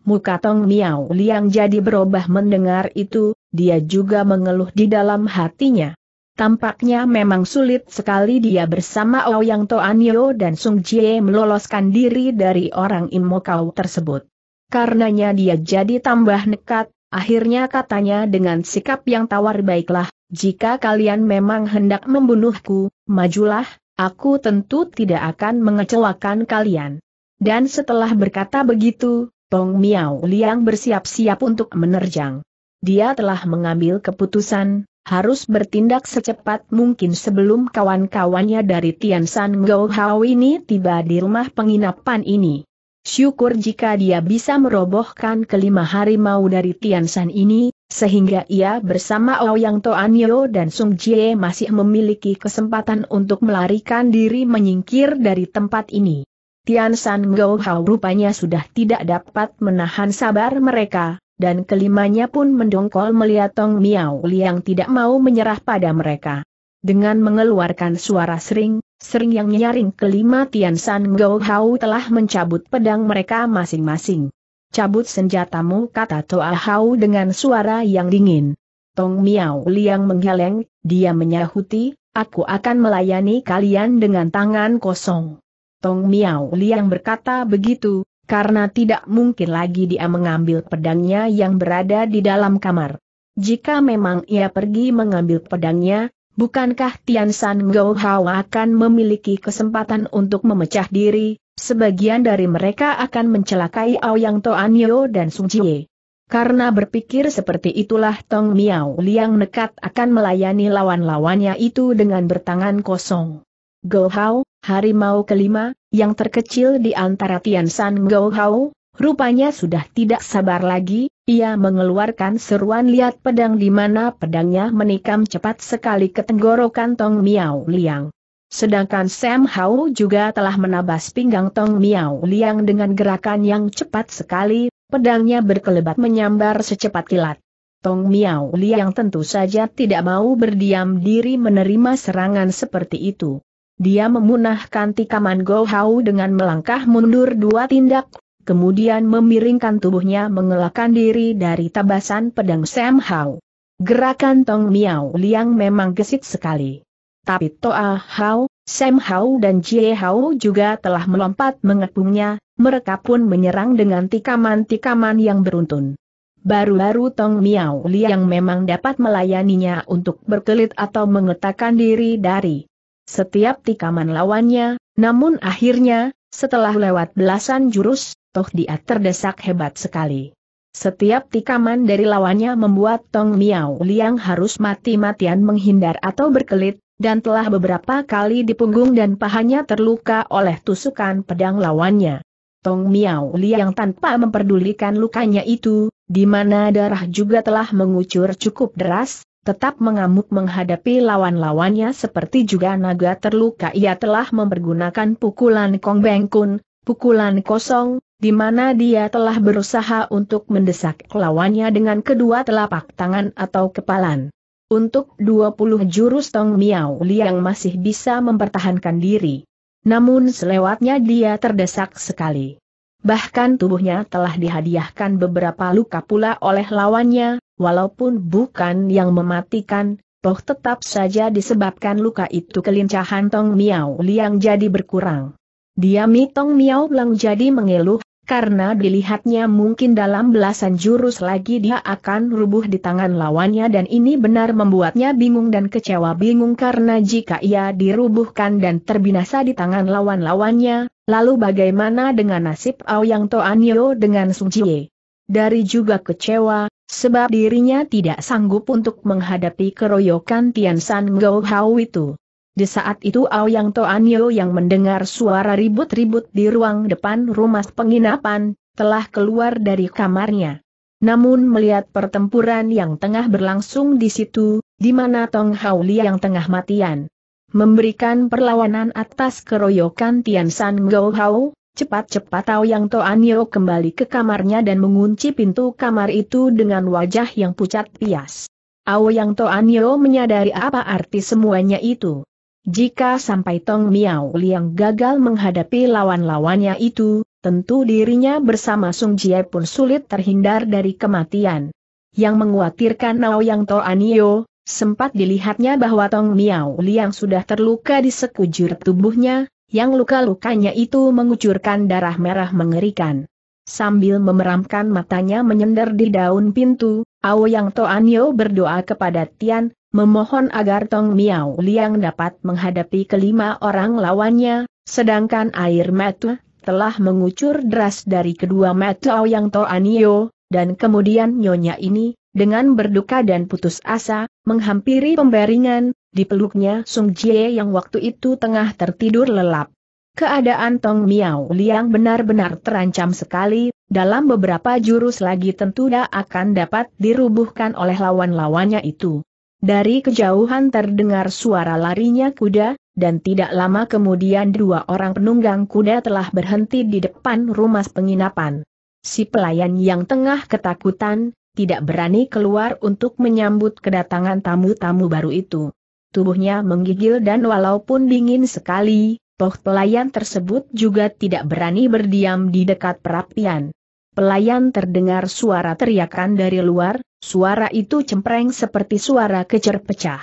Muka Tong Miao Liang jadi berubah mendengar itu, dia juga mengeluh di dalam hatinya. Tampaknya memang sulit sekali dia bersama Ouyang Toanyo dan Sung Jie meloloskan diri dari orang Imokau tersebut. Karenanya dia jadi tambah nekat, akhirnya katanya dengan sikap yang tawar baiklah, jika kalian memang hendak membunuhku, majulah, aku tentu tidak akan mengecewakan kalian. Dan setelah berkata begitu, Tong Miao Liang bersiap-siap untuk menerjang. Dia telah mengambil keputusan, harus bertindak secepat mungkin sebelum kawan-kawannya dari Tian San Go Hao ini tiba di rumah penginapan ini. Syukur jika dia bisa merobohkan kelima harimau dari Tian San ini, sehingga ia bersama Ouyang Toanyo dan Sung Jie masih memiliki kesempatan untuk melarikan diri menyingkir dari tempat ini. Tian San Go Hao rupanya sudah tidak dapat menahan sabar mereka, dan kelimanya pun mendongkol melihat Tong Miao Liang tidak mau menyerah pada mereka. Dengan mengeluarkan suara sering, sering yang nyaring kelima Tian San Gou Hao telah mencabut pedang mereka masing-masing. Cabut senjatamu kata Toa Hao dengan suara yang dingin. Tong Miao Liang menggeleng, dia menyahuti, aku akan melayani kalian dengan tangan kosong. Tong Miao Liang berkata begitu, karena tidak mungkin lagi dia mengambil pedangnya yang berada di dalam kamar. Jika memang ia pergi mengambil pedangnya, bukankah Tian San Gou Hao akan memiliki kesempatan untuk memecah diri? Sebagian dari mereka akan mencelakai Ao Aoyang Toanyo dan Sung Jie. Karena berpikir seperti itulah Tong Miao Liang nekat akan melayani lawan-lawannya itu dengan bertangan kosong. Gohao, harimau kelima, yang terkecil di antara Tian San Gohao, rupanya sudah tidak sabar lagi, ia mengeluarkan seruan lihat pedang di mana pedangnya menikam cepat sekali ke tenggorokan Tong Miao Liang. Sedangkan Sam Hao juga telah menabas pinggang Tong Miao Liang dengan gerakan yang cepat sekali, pedangnya berkelebat menyambar secepat kilat. Tong Miao Liang tentu saja tidak mau berdiam diri menerima serangan seperti itu. Dia memunahkan tikaman Go Hau dengan melangkah mundur dua tindak, kemudian memiringkan tubuhnya mengelakkan diri dari tabasan pedang Sam Hau. Gerakan Tong Miao Liang memang gesit sekali. Tapi Toa Hau, Sam Hau dan Jie Hau juga telah melompat mengepungnya, mereka pun menyerang dengan tikaman-tikaman yang beruntun. Baru-baru Tong Miao Liang memang dapat melayaninya untuk berkelit atau mengetakkan diri dari setiap tikaman lawannya, namun akhirnya, setelah lewat belasan jurus, Toh dia terdesak hebat sekali. Setiap tikaman dari lawannya membuat Tong Miao Liang harus mati-matian menghindar atau berkelit, dan telah beberapa kali dipunggung dan pahanya terluka oleh tusukan pedang lawannya. Tong Miao Liang tanpa memperdulikan lukanya itu, di mana darah juga telah mengucur cukup deras, tetap mengamuk menghadapi lawan-lawannya seperti juga naga terluka ia telah mempergunakan pukulan Kong Beng Kun, pukulan kosong, di mana dia telah berusaha untuk mendesak lawannya dengan kedua telapak tangan atau kepalan. Untuk 20 jurus Tong Miao Liang masih bisa mempertahankan diri. Namun selewatnya dia terdesak sekali. Bahkan tubuhnya telah dihadiahkan beberapa luka pula oleh lawannya, walaupun bukan yang mematikan, toh tetap saja disebabkan luka itu kelincahan Tong Miao Liang jadi berkurang. Diami Tong Miao Liang jadi mengeluh, karena dilihatnya mungkin dalam belasan jurus lagi dia akan rubuh di tangan lawannya dan ini benar membuatnya bingung dan kecewa bingung karena jika ia dirubuhkan dan terbinasa di tangan lawan-lawannya, lalu bagaimana dengan nasib Ao Yang Toanyo dengan Sung Jie? Dari juga kecewa, sebab dirinya tidak sanggup untuk menghadapi keroyokan Tian San Gou Hao itu. Di saat itu Ao Yang Aoyang Toanyo yang mendengar suara ribut-ribut di ruang depan rumah penginapan, telah keluar dari kamarnya. Namun melihat pertempuran yang tengah berlangsung di situ, di mana Tong Hauli yang tengah matian, memberikan perlawanan atas keroyokan Tian San Gou Hao, Cepat-cepat Tao Yang Toanio kembali ke kamarnya dan mengunci pintu kamar itu dengan wajah yang pucat pias. Ao Yang Toanio menyadari apa arti semuanya itu. Jika sampai Tong Miao Liang gagal menghadapi lawan-lawannya itu, tentu dirinya bersama Sung Jie pun sulit terhindar dari kematian. Yang menguatirkan Ao Yang Toanio, sempat dilihatnya bahwa Tong Miao Liang sudah terluka di sekujur tubuhnya, yang luka-lukanya itu mengucurkan darah merah mengerikan. Sambil memeramkan matanya menyender di daun pintu, Ao Yang Toanyo berdoa kepada Tian, memohon agar Tong Miao Liang dapat menghadapi kelima orang lawannya, sedangkan air mata telah mengucur deras dari kedua mata Yang Toanyo, dan kemudian nyonya ini, dengan berduka dan putus asa, menghampiri pembaringan, dipeluknya Sung Jie yang waktu itu tengah tertidur lelap. Keadaan Tong Miao Liang benar-benar terancam sekali, dalam beberapa jurus lagi tentu dia akan dapat dirubuhkan oleh lawan-lawannya itu. Dari kejauhan terdengar suara larinya kuda, dan tidak lama kemudian dua orang penunggang kuda telah berhenti di depan rumah penginapan. Si pelayan yang tengah ketakutan, tidak berani keluar untuk menyambut kedatangan tamu-tamu baru itu. Tubuhnya menggigil dan walaupun dingin sekali, toh pelayan tersebut juga tidak berani berdiam di dekat perapian. Pelayan terdengar suara teriakan dari luar, suara itu cempreng seperti suara kecer pecah.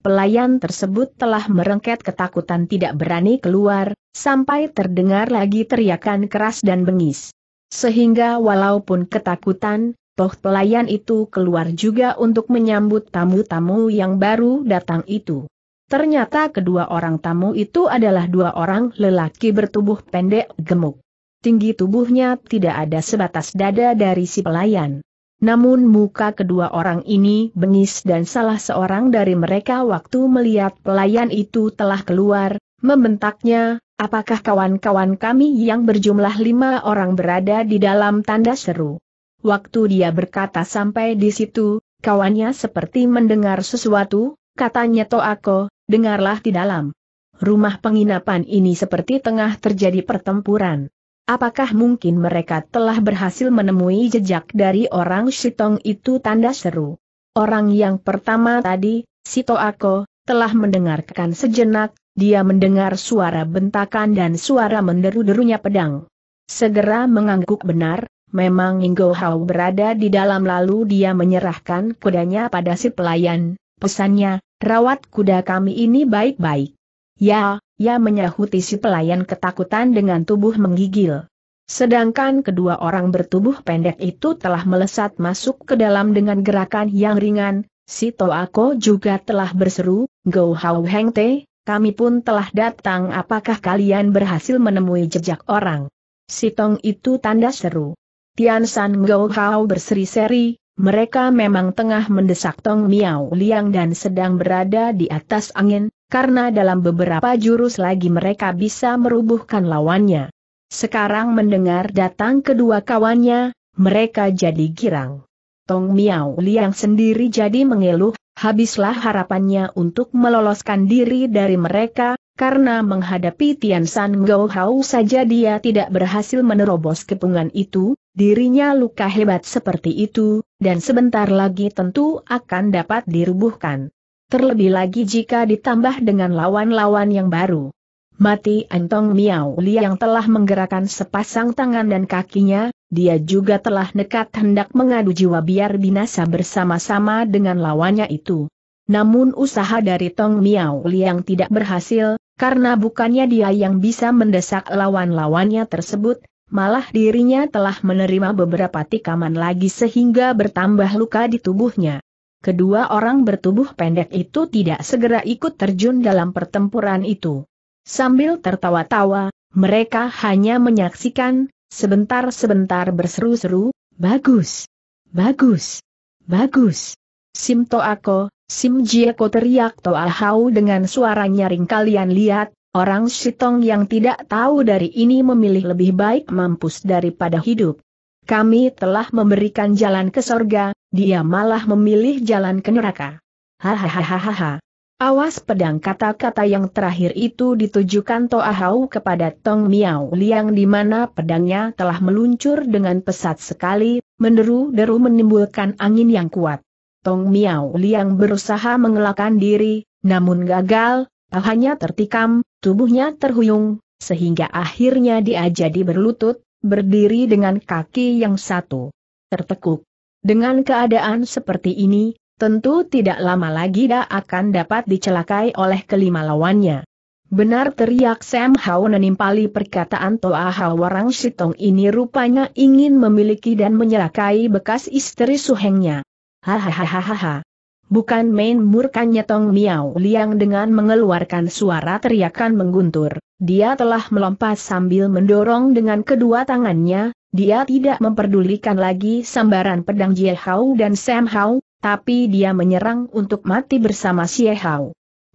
Pelayan tersebut telah merengket ketakutan tidak berani keluar, sampai terdengar lagi teriakan keras dan bengis. Sehingga walaupun ketakutan, Toh pelayan itu keluar juga untuk menyambut tamu-tamu yang baru datang itu. Ternyata kedua orang tamu itu adalah dua orang lelaki bertubuh pendek gemuk. Tinggi tubuhnya tidak ada sebatas dada dari si pelayan. Namun muka kedua orang ini bengis dan salah seorang dari mereka waktu melihat pelayan itu telah keluar, membentaknya, apakah kawan-kawan kami yang berjumlah lima orang berada di dalam tanda seru. Waktu dia berkata sampai di situ, kawannya seperti mendengar sesuatu, katanya Toako, dengarlah di dalam. Rumah penginapan ini seperti tengah terjadi pertempuran. Apakah mungkin mereka telah berhasil menemui jejak dari orang Shitong itu tanda seru? Orang yang pertama tadi, si Toako, telah mendengarkan sejenak, dia mendengar suara bentakan dan suara menderu-derunya pedang. Segera mengangguk benar, Memang Inggo Hau berada di dalam lalu dia menyerahkan kudanya pada si pelayan. Pesannya, rawat kuda kami ini baik-baik. Ya, ya menyahuti si pelayan ketakutan dengan tubuh menggigil. Sedangkan kedua orang bertubuh pendek itu telah melesat masuk ke dalam dengan gerakan yang ringan, si Toako juga telah berseru, Go Hau Heng Te, kami pun telah datang apakah kalian berhasil menemui jejak orang. Si Tong itu tanda seru. Tian San Gou Hao berseri-seri, mereka memang tengah mendesak Tong Miao Liang dan sedang berada di atas angin, karena dalam beberapa jurus lagi mereka bisa merubuhkan lawannya. Sekarang mendengar datang kedua kawannya, mereka jadi girang. Tong Miao Liang sendiri jadi mengeluh, habislah harapannya untuk meloloskan diri dari mereka, karena menghadapi Tian San Gou Hao saja dia tidak berhasil menerobos kepungan itu, Dirinya luka hebat seperti itu, dan sebentar lagi tentu akan dapat dirubuhkan. Terlebih lagi jika ditambah dengan lawan-lawan yang baru. Mati Antong Miao Li yang telah menggerakkan sepasang tangan dan kakinya, dia juga telah nekat hendak mengadu jiwa biar binasa bersama-sama dengan lawannya itu. Namun usaha dari Tong Miao Li yang tidak berhasil, karena bukannya dia yang bisa mendesak lawan-lawannya tersebut, Malah dirinya telah menerima beberapa tikaman lagi sehingga bertambah luka di tubuhnya. Kedua orang bertubuh pendek itu tidak segera ikut terjun dalam pertempuran itu. Sambil tertawa-tawa, mereka hanya menyaksikan, sebentar-sebentar berseru-seru, bagus, bagus, bagus. Sim Toako, Sim Jieko teriak Toa Hau dengan suara nyaring kalian lihat, Orang Sitong yang tidak tahu dari ini memilih lebih baik mampus daripada hidup. Kami telah memberikan jalan ke sorga, dia malah memilih jalan ke neraka. Hahaha. Awas pedang kata-kata yang terakhir itu ditujukan Toa Hau kepada Tong Miao Liang di mana pedangnya telah meluncur dengan pesat sekali, meneru deru menimbulkan angin yang kuat. Tong Miao Liang berusaha mengelakkan diri, namun gagal, hanya tertikam, tubuhnya terhuyung, sehingga akhirnya dia jadi berlutut, berdiri dengan kaki yang satu. Tertekuk. Dengan keadaan seperti ini, tentu tidak lama lagi dia akan dapat dicelakai oleh kelima lawannya. Benar teriak Sam Hau menimpali perkataan Toa Hao Warang Sitong ini rupanya ingin memiliki dan menyelakai bekas istri suhengnya. Hahaha. Bukan main murkanya Tong Miao Liang dengan mengeluarkan suara teriakan mengguntur. Dia telah melompat sambil mendorong dengan kedua tangannya, dia tidak memperdulikan lagi sambaran pedang Jie Hao dan Sam Hao, tapi dia menyerang untuk mati bersama Xie Hao.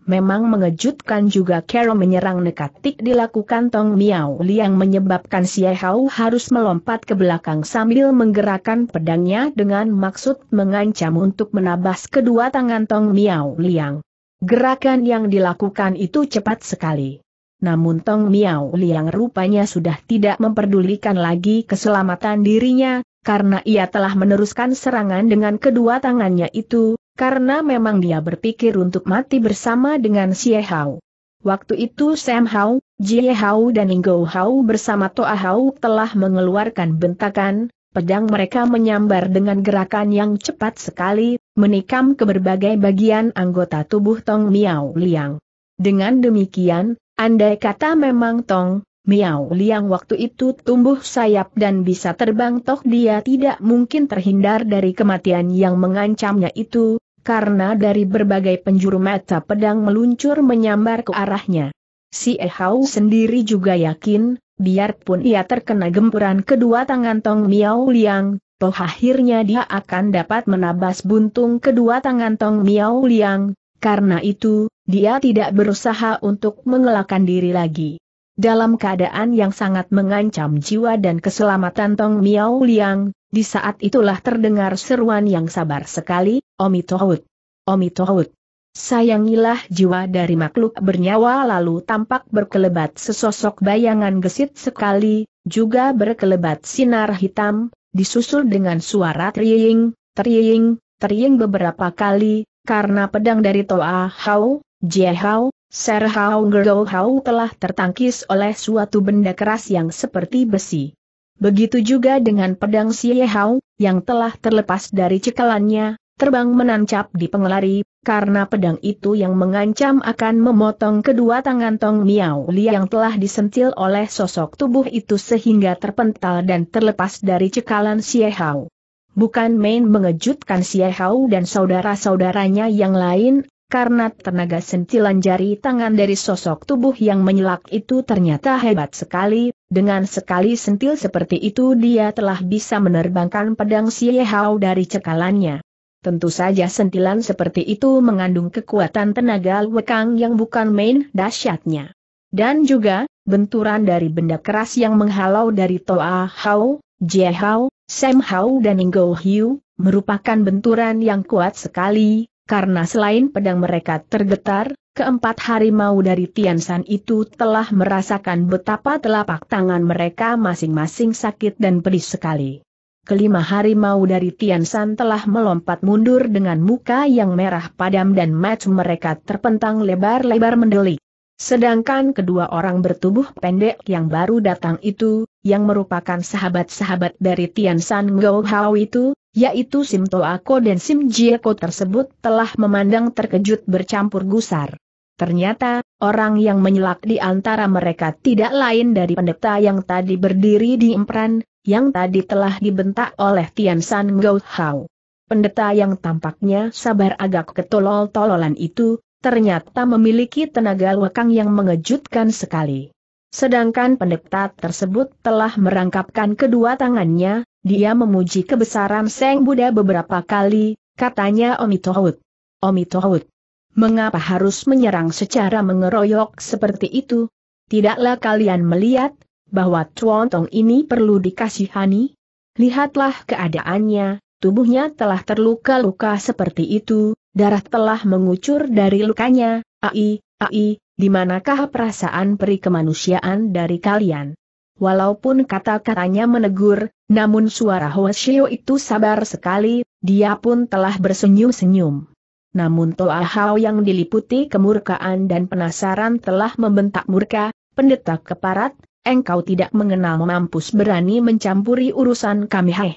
Memang mengejutkan juga Carol menyerang nekatik dilakukan Tong Miao Liang menyebabkan Xie Hao harus melompat ke belakang sambil menggerakkan pedangnya dengan maksud mengancam untuk menabas kedua tangan Tong Miao Liang. Gerakan yang dilakukan itu cepat sekali. Namun Tong Miao Liang rupanya sudah tidak memperdulikan lagi keselamatan dirinya, karena ia telah meneruskan serangan dengan kedua tangannya itu, karena memang dia berpikir untuk mati bersama dengan Xie Hao. Waktu itu Sam Hao, Jie Hao dan Inggo Hao bersama Toa Hao telah mengeluarkan bentakan, pedang mereka menyambar dengan gerakan yang cepat sekali, menikam ke berbagai bagian anggota tubuh Tong Miao Liang. Dengan demikian, andai kata memang Tong Miao Liang waktu itu tumbuh sayap dan bisa terbang toh dia tidak mungkin terhindar dari kematian yang mengancamnya itu, karena dari berbagai penjuru mata pedang meluncur menyambar ke arahnya. Si Ehau sendiri juga yakin, biarpun ia terkena gempuran kedua tangan Tong Miao Liang, toh akhirnya dia akan dapat menabas buntung kedua tangan Tong Miao Liang, karena itu, dia tidak berusaha untuk mengelakkan diri lagi dalam keadaan yang sangat mengancam jiwa dan keselamatan Tong Miao Liang, di saat itulah terdengar seruan yang sabar sekali, Omi Tohut. Omi Tohut. Sayangilah jiwa dari makhluk bernyawa lalu tampak berkelebat sesosok bayangan gesit sekali, juga berkelebat sinar hitam, disusul dengan suara teriing, teriing, teriing beberapa kali, karena pedang dari Toa Hao, Jie Hao, Serhau hau telah tertangkis oleh suatu benda keras yang seperti besi. Begitu juga dengan pedang Si Siehau, yang telah terlepas dari cekalannya, terbang menancap di pengelari, karena pedang itu yang mengancam akan memotong kedua tangan Tong Miao Li yang telah disentil oleh sosok tubuh itu sehingga terpental dan terlepas dari cekalan Si Siehau. Bukan main mengejutkan Si Siehau dan saudara-saudaranya yang lain, karena tenaga sentilan jari tangan dari sosok tubuh yang menyelak itu ternyata hebat sekali, dengan sekali sentil seperti itu dia telah bisa menerbangkan pedang si Siehau dari cekalannya. Tentu saja sentilan seperti itu mengandung kekuatan tenaga wekang yang bukan main dahsyatnya. Dan juga, benturan dari benda keras yang menghalau dari Toa Hao, Jie Hao, Sam Hao dan Ingo Hiu, merupakan benturan yang kuat sekali, karena selain pedang mereka tergetar, keempat harimau dari Tiansan itu telah merasakan betapa telapak tangan mereka masing-masing sakit dan pedih sekali. Kelima harimau dari Tiansan telah melompat mundur dengan muka yang merah padam dan match mereka terpentang lebar-lebar mendelik. Sedangkan kedua orang bertubuh pendek yang baru datang itu, yang merupakan sahabat-sahabat dari Tiansan Hao itu, yaitu Sim Toako dan Sim Jieko tersebut telah memandang terkejut bercampur gusar. Ternyata, orang yang menyelak di antara mereka tidak lain dari pendeta yang tadi berdiri di emperan, yang tadi telah dibentak oleh Tian San Gou Hao. Pendeta yang tampaknya sabar agak ketolol-tololan itu, ternyata memiliki tenaga lekang yang mengejutkan sekali. Sedangkan pendeta tersebut telah merangkapkan kedua tangannya, dia memuji kebesaran Seng Buddha beberapa kali, katanya Omi Tohut. Omi Tohut. Mengapa harus menyerang secara mengeroyok seperti itu? Tidaklah kalian melihat, bahwa Tong ini perlu dikasihani? Lihatlah keadaannya, tubuhnya telah terluka-luka seperti itu, darah telah mengucur dari lukanya, ai, ai, di manakah perasaan peri kemanusiaan dari kalian? Walaupun kata-katanya menegur, namun suara Hoshio itu sabar sekali, dia pun telah bersenyum-senyum. Namun Toa Hao yang diliputi kemurkaan dan penasaran telah membentak murka, pendeta keparat, engkau tidak mengenal mampus berani mencampuri urusan kami heh.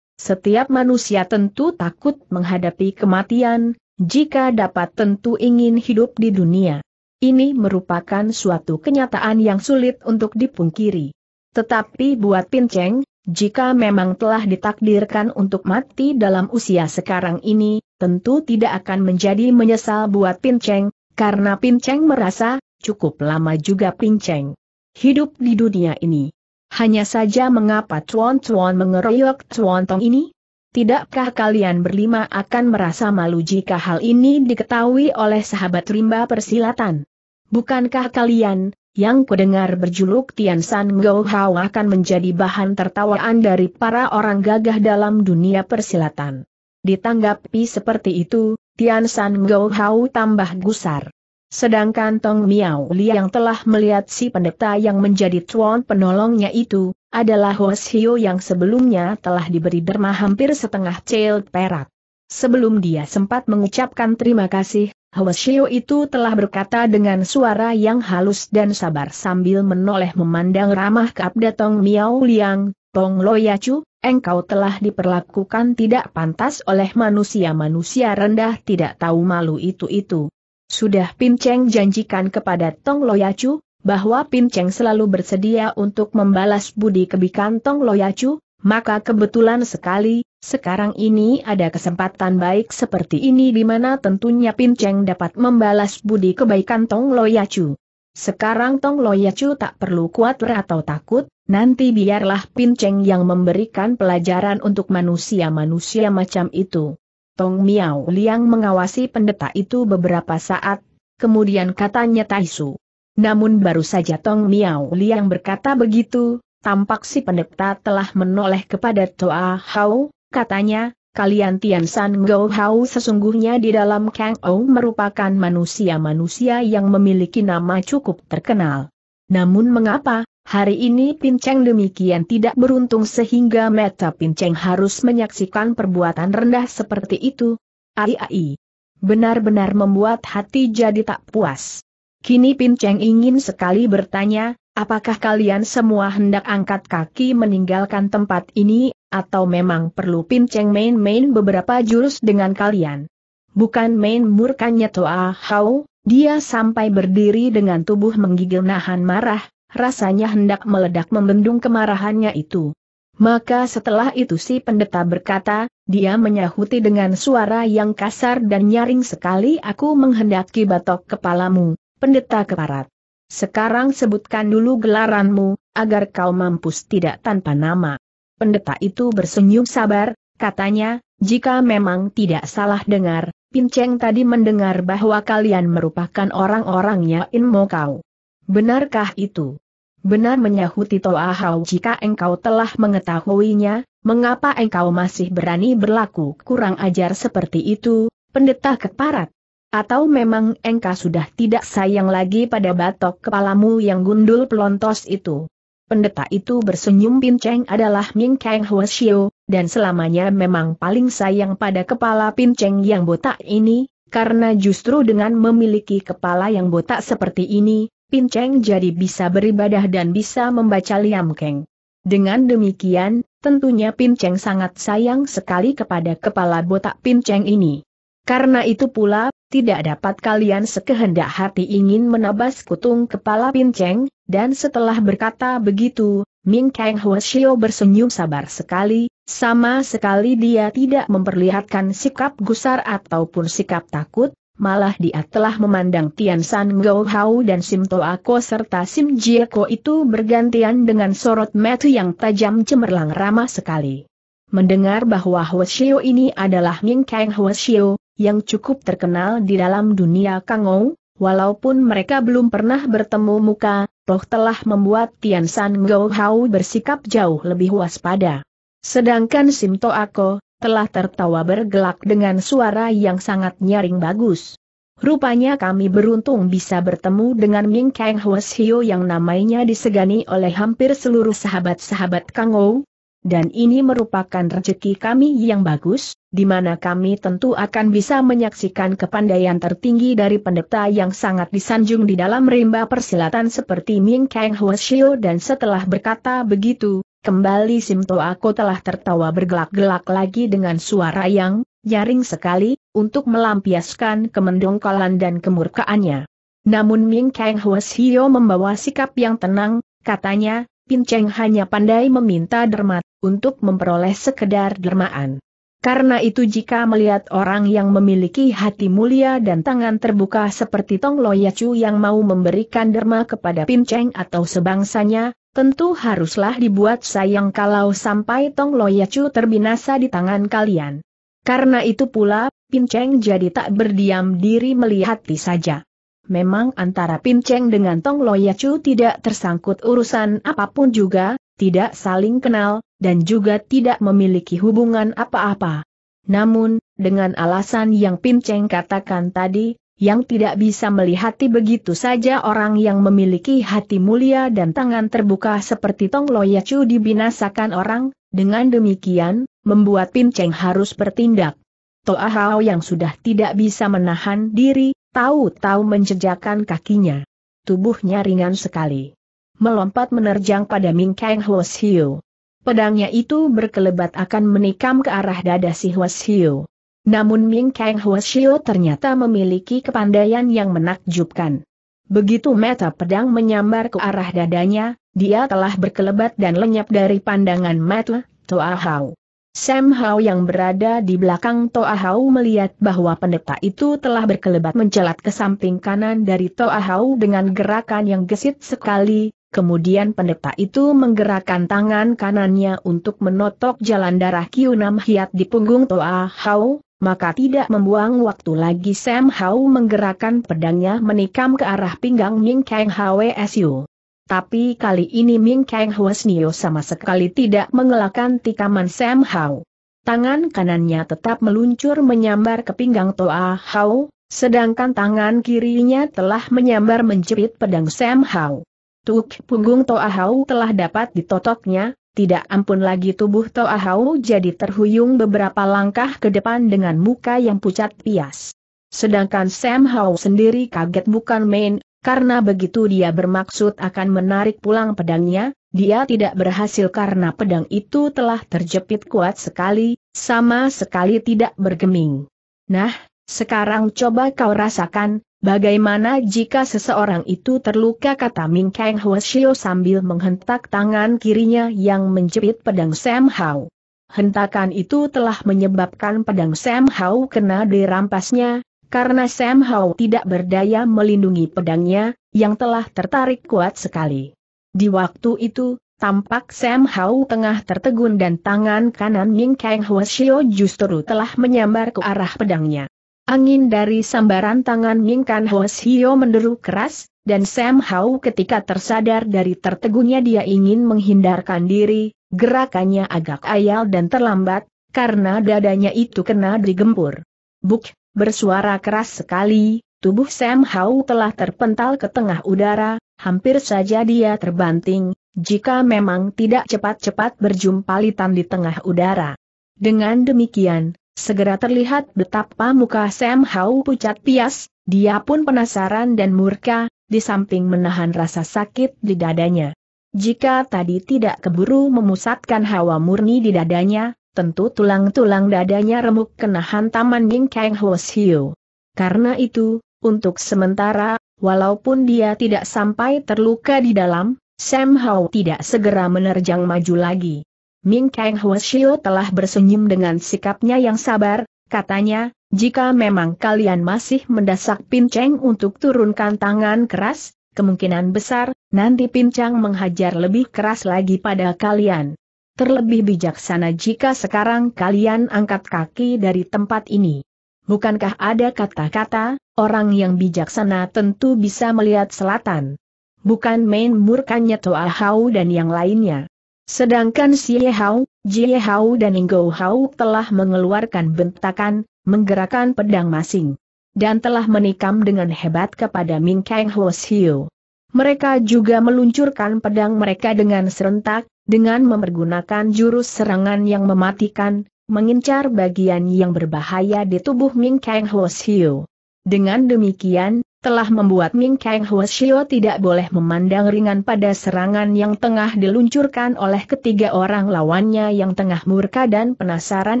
Setiap manusia tentu takut menghadapi kematian, jika dapat tentu ingin hidup di dunia. Ini merupakan suatu kenyataan yang sulit untuk dipungkiri. Tetapi buat Pinceng, jika memang telah ditakdirkan untuk mati dalam usia sekarang ini, tentu tidak akan menjadi menyesal buat Pinceng, karena Pinceng merasa, cukup lama juga Pinceng hidup di dunia ini. Hanya saja mengapa cuan-cuan mengeroyok cuan tong ini? Tidakkah kalian berlima akan merasa malu jika hal ini diketahui oleh sahabat rimba persilatan? Bukankah kalian, yang kudengar berjuluk Tian San Gou Hao akan menjadi bahan tertawaan dari para orang gagah dalam dunia persilatan. Ditanggapi seperti itu, Tian San Gou Hao tambah gusar. Sedangkan Tong Miao Li yang telah melihat si pendeta yang menjadi tuan penolongnya itu, adalah Huo Hio yang sebelumnya telah diberi derma hampir setengah cel perak. Sebelum dia sempat mengucapkan terima kasih, Hwasyo itu telah berkata dengan suara yang halus dan sabar sambil menoleh memandang ramah ke Abdatong Miao Liang, Tong Loyacu, engkau telah diperlakukan tidak pantas oleh manusia-manusia rendah tidak tahu malu itu-itu. Sudah Pinceng janjikan kepada Tong Loyacu, bahwa Pinceng selalu bersedia untuk membalas budi kebikan Tong Loyacu, maka kebetulan sekali, sekarang ini ada kesempatan baik seperti ini di mana tentunya Pinceng dapat membalas budi kebaikan Tong Loyacu. Sekarang Tong Loyacu tak perlu kuat atau takut, nanti biarlah Pinceng yang memberikan pelajaran untuk manusia-manusia macam itu. Tong Miao Liang mengawasi pendeta itu beberapa saat, kemudian katanya Taisu. Namun baru saja Tong Miao Liang berkata begitu, tampak si pendeta telah menoleh kepada Toa Hao, katanya, kalian Tian San Go Hao sesungguhnya di dalam Kang Ou merupakan manusia-manusia yang memiliki nama cukup terkenal. Namun mengapa, hari ini Pincang demikian tidak beruntung sehingga meta Pincang harus menyaksikan perbuatan rendah seperti itu? Ai ai. Benar-benar membuat hati jadi tak puas. Kini Pincang ingin sekali bertanya, Apakah kalian semua hendak angkat kaki meninggalkan tempat ini, atau memang perlu pinceng main-main beberapa jurus dengan kalian? Bukan main murkanya Toa Hau, dia sampai berdiri dengan tubuh menggigil nahan marah, rasanya hendak meledak membendung kemarahannya itu. Maka setelah itu si pendeta berkata, dia menyahuti dengan suara yang kasar dan nyaring sekali aku menghendaki batok kepalamu, pendeta keparat. Sekarang sebutkan dulu gelaranmu, agar kau mampus tidak tanpa nama. Pendeta itu bersenyum sabar, katanya, jika memang tidak salah dengar, Pinceng tadi mendengar bahwa kalian merupakan orang orangnya Inmo Mokau. Benarkah itu? Benar menyahuti Toa Toahau jika engkau telah mengetahuinya, mengapa engkau masih berani berlaku kurang ajar seperti itu, pendeta keparat? Atau memang engkau sudah tidak sayang lagi pada batok kepalamu yang gundul pelontos itu? Pendeta itu bersenyum pinceng adalah Ming Kang Huashio, dan selamanya memang paling sayang pada kepala pinceng yang botak ini, karena justru dengan memiliki kepala yang botak seperti ini, pinceng jadi bisa beribadah dan bisa membaca Liam Kang. Dengan demikian, tentunya pinceng sangat sayang sekali kepada kepala botak pinceng ini. Karena itu pula, tidak dapat kalian sekehendak hati ingin menabas kutung kepala pinceng, dan setelah berkata begitu, Ming Kang Huashio bersenyum sabar sekali, sama sekali dia tidak memperlihatkan sikap gusar ataupun sikap takut, malah dia telah memandang Tian San Gou Hao dan Sim Ako serta Sim Jie Ko itu bergantian dengan sorot mata yang tajam cemerlang ramah sekali. Mendengar bahwa Huashio ini adalah Ming Kang Huashio, yang cukup terkenal di dalam dunia Kangou, walaupun mereka belum pernah bertemu muka, Toh telah membuat Tian San Go Hao bersikap jauh lebih waspada. Sedangkan Sim To Ako, telah tertawa bergelak dengan suara yang sangat nyaring bagus. Rupanya kami beruntung bisa bertemu dengan Ming Kang Huas Hio yang namanya disegani oleh hampir seluruh sahabat-sahabat Kangou, Dan ini merupakan rezeki kami yang bagus, di mana kami tentu akan bisa menyaksikan kepandaian tertinggi dari pendeta yang sangat disanjung di dalam rimba persilatan seperti Ming Kang Huashio dan setelah berkata begitu, kembali Simto aku telah tertawa bergelak-gelak lagi dengan suara yang nyaring sekali, untuk melampiaskan kemendongkolan dan kemurkaannya. Namun Ming Kang Huashio membawa sikap yang tenang, katanya, Pin Cheng hanya pandai meminta dermat, untuk memperoleh sekedar dermaan. Karena itu jika melihat orang yang memiliki hati mulia dan tangan terbuka seperti Tong Loyacu yang mau memberikan derma kepada Pinceng atau sebangsanya, tentu haruslah dibuat sayang kalau sampai Tong Loyacu terbinasa di tangan kalian. Karena itu pula, Pinceng jadi tak berdiam diri melihati saja. Memang antara Pinceng dengan Tong Loyacu tidak tersangkut urusan apapun juga, tidak saling kenal, dan juga tidak memiliki hubungan apa-apa. Namun, dengan alasan yang Pinceng katakan tadi, yang tidak bisa melihati begitu saja orang yang memiliki hati mulia dan tangan terbuka seperti Tong Loyacu dibinasakan orang, dengan demikian, membuat Pinceng harus bertindak. Toa Hao yang sudah tidak bisa menahan diri, tahu-tahu menjejakkan kakinya. Tubuhnya ringan sekali. Melompat menerjang pada Ming Kang Hwas Hiu. Pedangnya itu berkelebat akan menikam ke arah dada si Hwas Hiu. Namun Ming Kang Hwas Hiu ternyata memiliki kepandaian yang menakjubkan. Begitu meta pedang menyambar ke arah dadanya, dia telah berkelebat dan lenyap dari pandangan Meta Toa Hao. Sam Hao yang berada di belakang Toa Hao melihat bahwa pendeta itu telah berkelebat mencelat ke samping kanan dari Toa Hao dengan gerakan yang gesit sekali, kemudian pendeta itu menggerakkan tangan kanannya untuk menotok jalan darah Kiunam Hiat di punggung Toa Hao, maka tidak membuang waktu lagi Sam Hao menggerakkan pedangnya menikam ke arah pinggang Ning Kang Hwsu. Tapi kali ini Ming Kang Huasnio sama sekali tidak mengelakkan tikaman Sam Hao. Tangan kanannya tetap meluncur menyambar ke pinggang Toa Hao, sedangkan tangan kirinya telah menyambar menjerit pedang Sam Hao. Tuk punggung Toa Hao telah dapat ditotoknya, tidak ampun lagi tubuh Toa Hao jadi terhuyung beberapa langkah ke depan dengan muka yang pucat pias. Sedangkan Sam Hao sendiri kaget bukan main, karena begitu dia bermaksud akan menarik pulang pedangnya, dia tidak berhasil karena pedang itu telah terjepit kuat sekali, sama sekali tidak bergeming. Nah, sekarang coba kau rasakan, bagaimana jika seseorang itu terluka kata Ming Kang Huashio sambil menghentak tangan kirinya yang menjepit pedang Sam Hao. Hentakan itu telah menyebabkan pedang Sam Hao kena dirampasnya, karena Sam Hau tidak berdaya melindungi pedangnya, yang telah tertarik kuat sekali. Di waktu itu, tampak Sam Hau tengah tertegun dan tangan kanan Ming Kang Hwasyo justru telah menyambar ke arah pedangnya. Angin dari sambaran tangan Ming Kang Hwasyo menderu keras, dan Sam Hau ketika tersadar dari tertegunnya dia ingin menghindarkan diri, gerakannya agak ayal dan terlambat, karena dadanya itu kena digempur. Buk, bersuara keras sekali, tubuh Sam Hau telah terpental ke tengah udara, hampir saja dia terbanting, jika memang tidak cepat-cepat berjumpa litan di tengah udara. Dengan demikian, segera terlihat betapa muka Sam Hau pucat pias, dia pun penasaran dan murka, di samping menahan rasa sakit di dadanya. Jika tadi tidak keburu memusatkan hawa murni di dadanya, tentu tulang-tulang dadanya remuk kena hantaman Ying Kang Hwasio. Karena itu, untuk sementara, walaupun dia tidak sampai terluka di dalam, Sam Hao tidak segera menerjang maju lagi. Ming Kang Hwasio telah bersenyum dengan sikapnya yang sabar, katanya, jika memang kalian masih mendesak pincang untuk turunkan tangan keras, kemungkinan besar, nanti Pincang menghajar lebih keras lagi pada kalian terlebih bijaksana jika sekarang kalian angkat kaki dari tempat ini. Bukankah ada kata-kata, orang yang bijaksana tentu bisa melihat selatan. Bukan main murkanya Toa Hau dan yang lainnya. Sedangkan Xie Hao, Jie Hao dan Ingo Hao telah mengeluarkan bentakan, menggerakkan pedang masing. Dan telah menikam dengan hebat kepada Ming Kang Ho Xiu. Mereka juga meluncurkan pedang mereka dengan serentak, dengan mempergunakan jurus serangan yang mematikan, mengincar bagian yang berbahaya di tubuh Ming Kang Huo Xiu. Dengan demikian, telah membuat Ming Kang Huo Xiu tidak boleh memandang ringan pada serangan yang tengah diluncurkan oleh ketiga orang lawannya yang tengah murka dan penasaran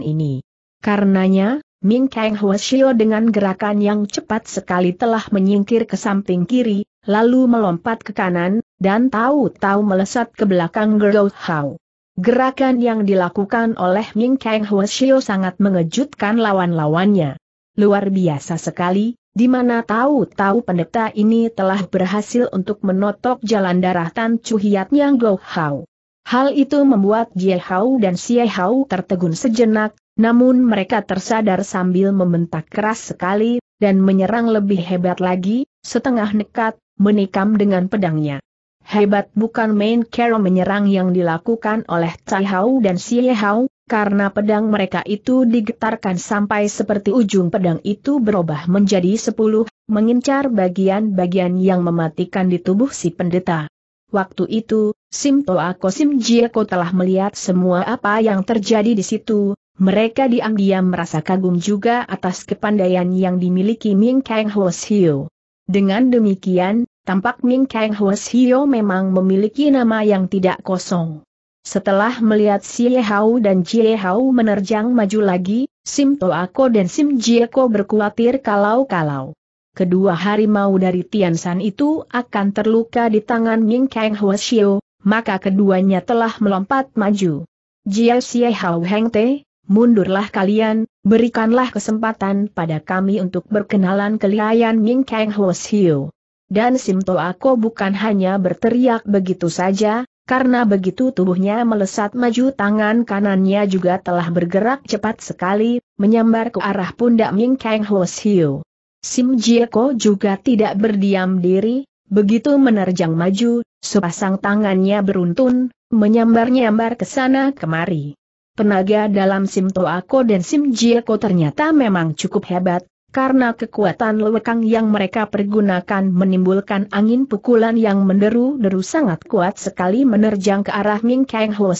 ini. Karenanya, Ming Kang Huashio dengan gerakan yang cepat sekali telah menyingkir ke samping kiri, lalu melompat ke kanan, dan tahu-tahu melesat ke belakang Gerou Hao. Gerakan yang dilakukan oleh Ming Kang Huashio sangat mengejutkan lawan-lawannya. Luar biasa sekali, di mana tahu-tahu pendeta ini telah berhasil untuk menotok jalan darah Tan Chu Yang Go Hao. Hal itu membuat Jie Hao dan Xie Hao tertegun sejenak, namun mereka tersadar sambil membentak keras sekali, dan menyerang lebih hebat lagi, setengah nekat, menikam dengan pedangnya. Hebat bukan main cara menyerang yang dilakukan oleh Cai Hao dan Xie Hao, karena pedang mereka itu digetarkan sampai seperti ujung pedang itu berubah menjadi sepuluh, mengincar bagian-bagian yang mematikan di tubuh si pendeta. Waktu itu, Sim Toa Kosim Jieko telah melihat semua apa yang terjadi di situ, mereka diam-diam merasa kagum juga atas kepandaian yang dimiliki Ming Kang Hwas Dengan demikian, tampak Ming Kang Hwas memang memiliki nama yang tidak kosong. Setelah melihat Xie Hao dan Jie Hao menerjang maju lagi, Sim Toako dan Sim Jieko berkhawatir kalau-kalau. Kedua harimau dari Tian Tiansan itu akan terluka di tangan Ming Kang Huashio, maka keduanya telah melompat maju. Jia Xie Hao Heng Te, mundurlah kalian, berikanlah kesempatan pada kami untuk berkenalan kelihayan Ming Kang Ho Siu. Dan Simto Ako bukan hanya berteriak begitu saja, karena begitu tubuhnya melesat maju tangan kanannya juga telah bergerak cepat sekali, menyambar ke arah pundak Ming Kang Ho Siu. Sim Jieko juga tidak berdiam diri, begitu menerjang maju, sepasang tangannya beruntun, menyambar-nyambar ke sana kemari. Tenaga dalam Sim Toako dan Sim Jieko ternyata memang cukup hebat, karena kekuatan lewekang yang mereka pergunakan menimbulkan angin pukulan yang menderu-deru sangat kuat sekali menerjang ke arah Ming Kang Ho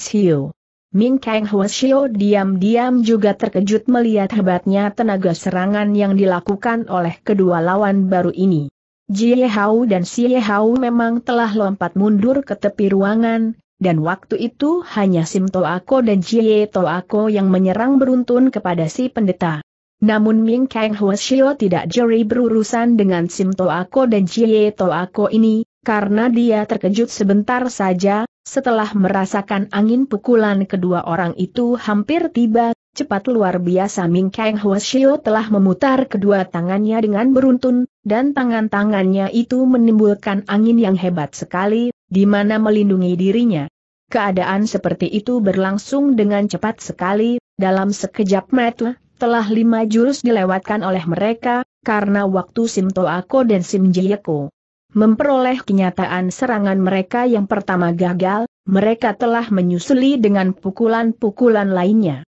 Ming Kang Ho diam-diam juga terkejut melihat hebatnya tenaga serangan yang dilakukan oleh kedua lawan baru ini. Jie Hao dan Xie Hao memang telah lompat mundur ke tepi ruangan, dan waktu itu hanya Simto Ako dan Jie Toako yang menyerang beruntun kepada si pendeta. Namun Ming Kang Shio tidak jeri berurusan dengan Simto Ako dan Jie Toako ini, karena dia terkejut sebentar saja, setelah merasakan angin pukulan kedua orang itu hampir tiba, cepat luar biasa Ming Kang Shio telah memutar kedua tangannya dengan beruntun, dan tangan-tangannya itu menimbulkan angin yang hebat sekali, di mana melindungi dirinya. Keadaan seperti itu berlangsung dengan cepat sekali, dalam sekejap mata, telah lima jurus dilewatkan oleh mereka, karena waktu Sim Toako dan Sim Jieko memperoleh kenyataan serangan mereka yang pertama gagal, mereka telah menyusuli dengan pukulan-pukulan lainnya.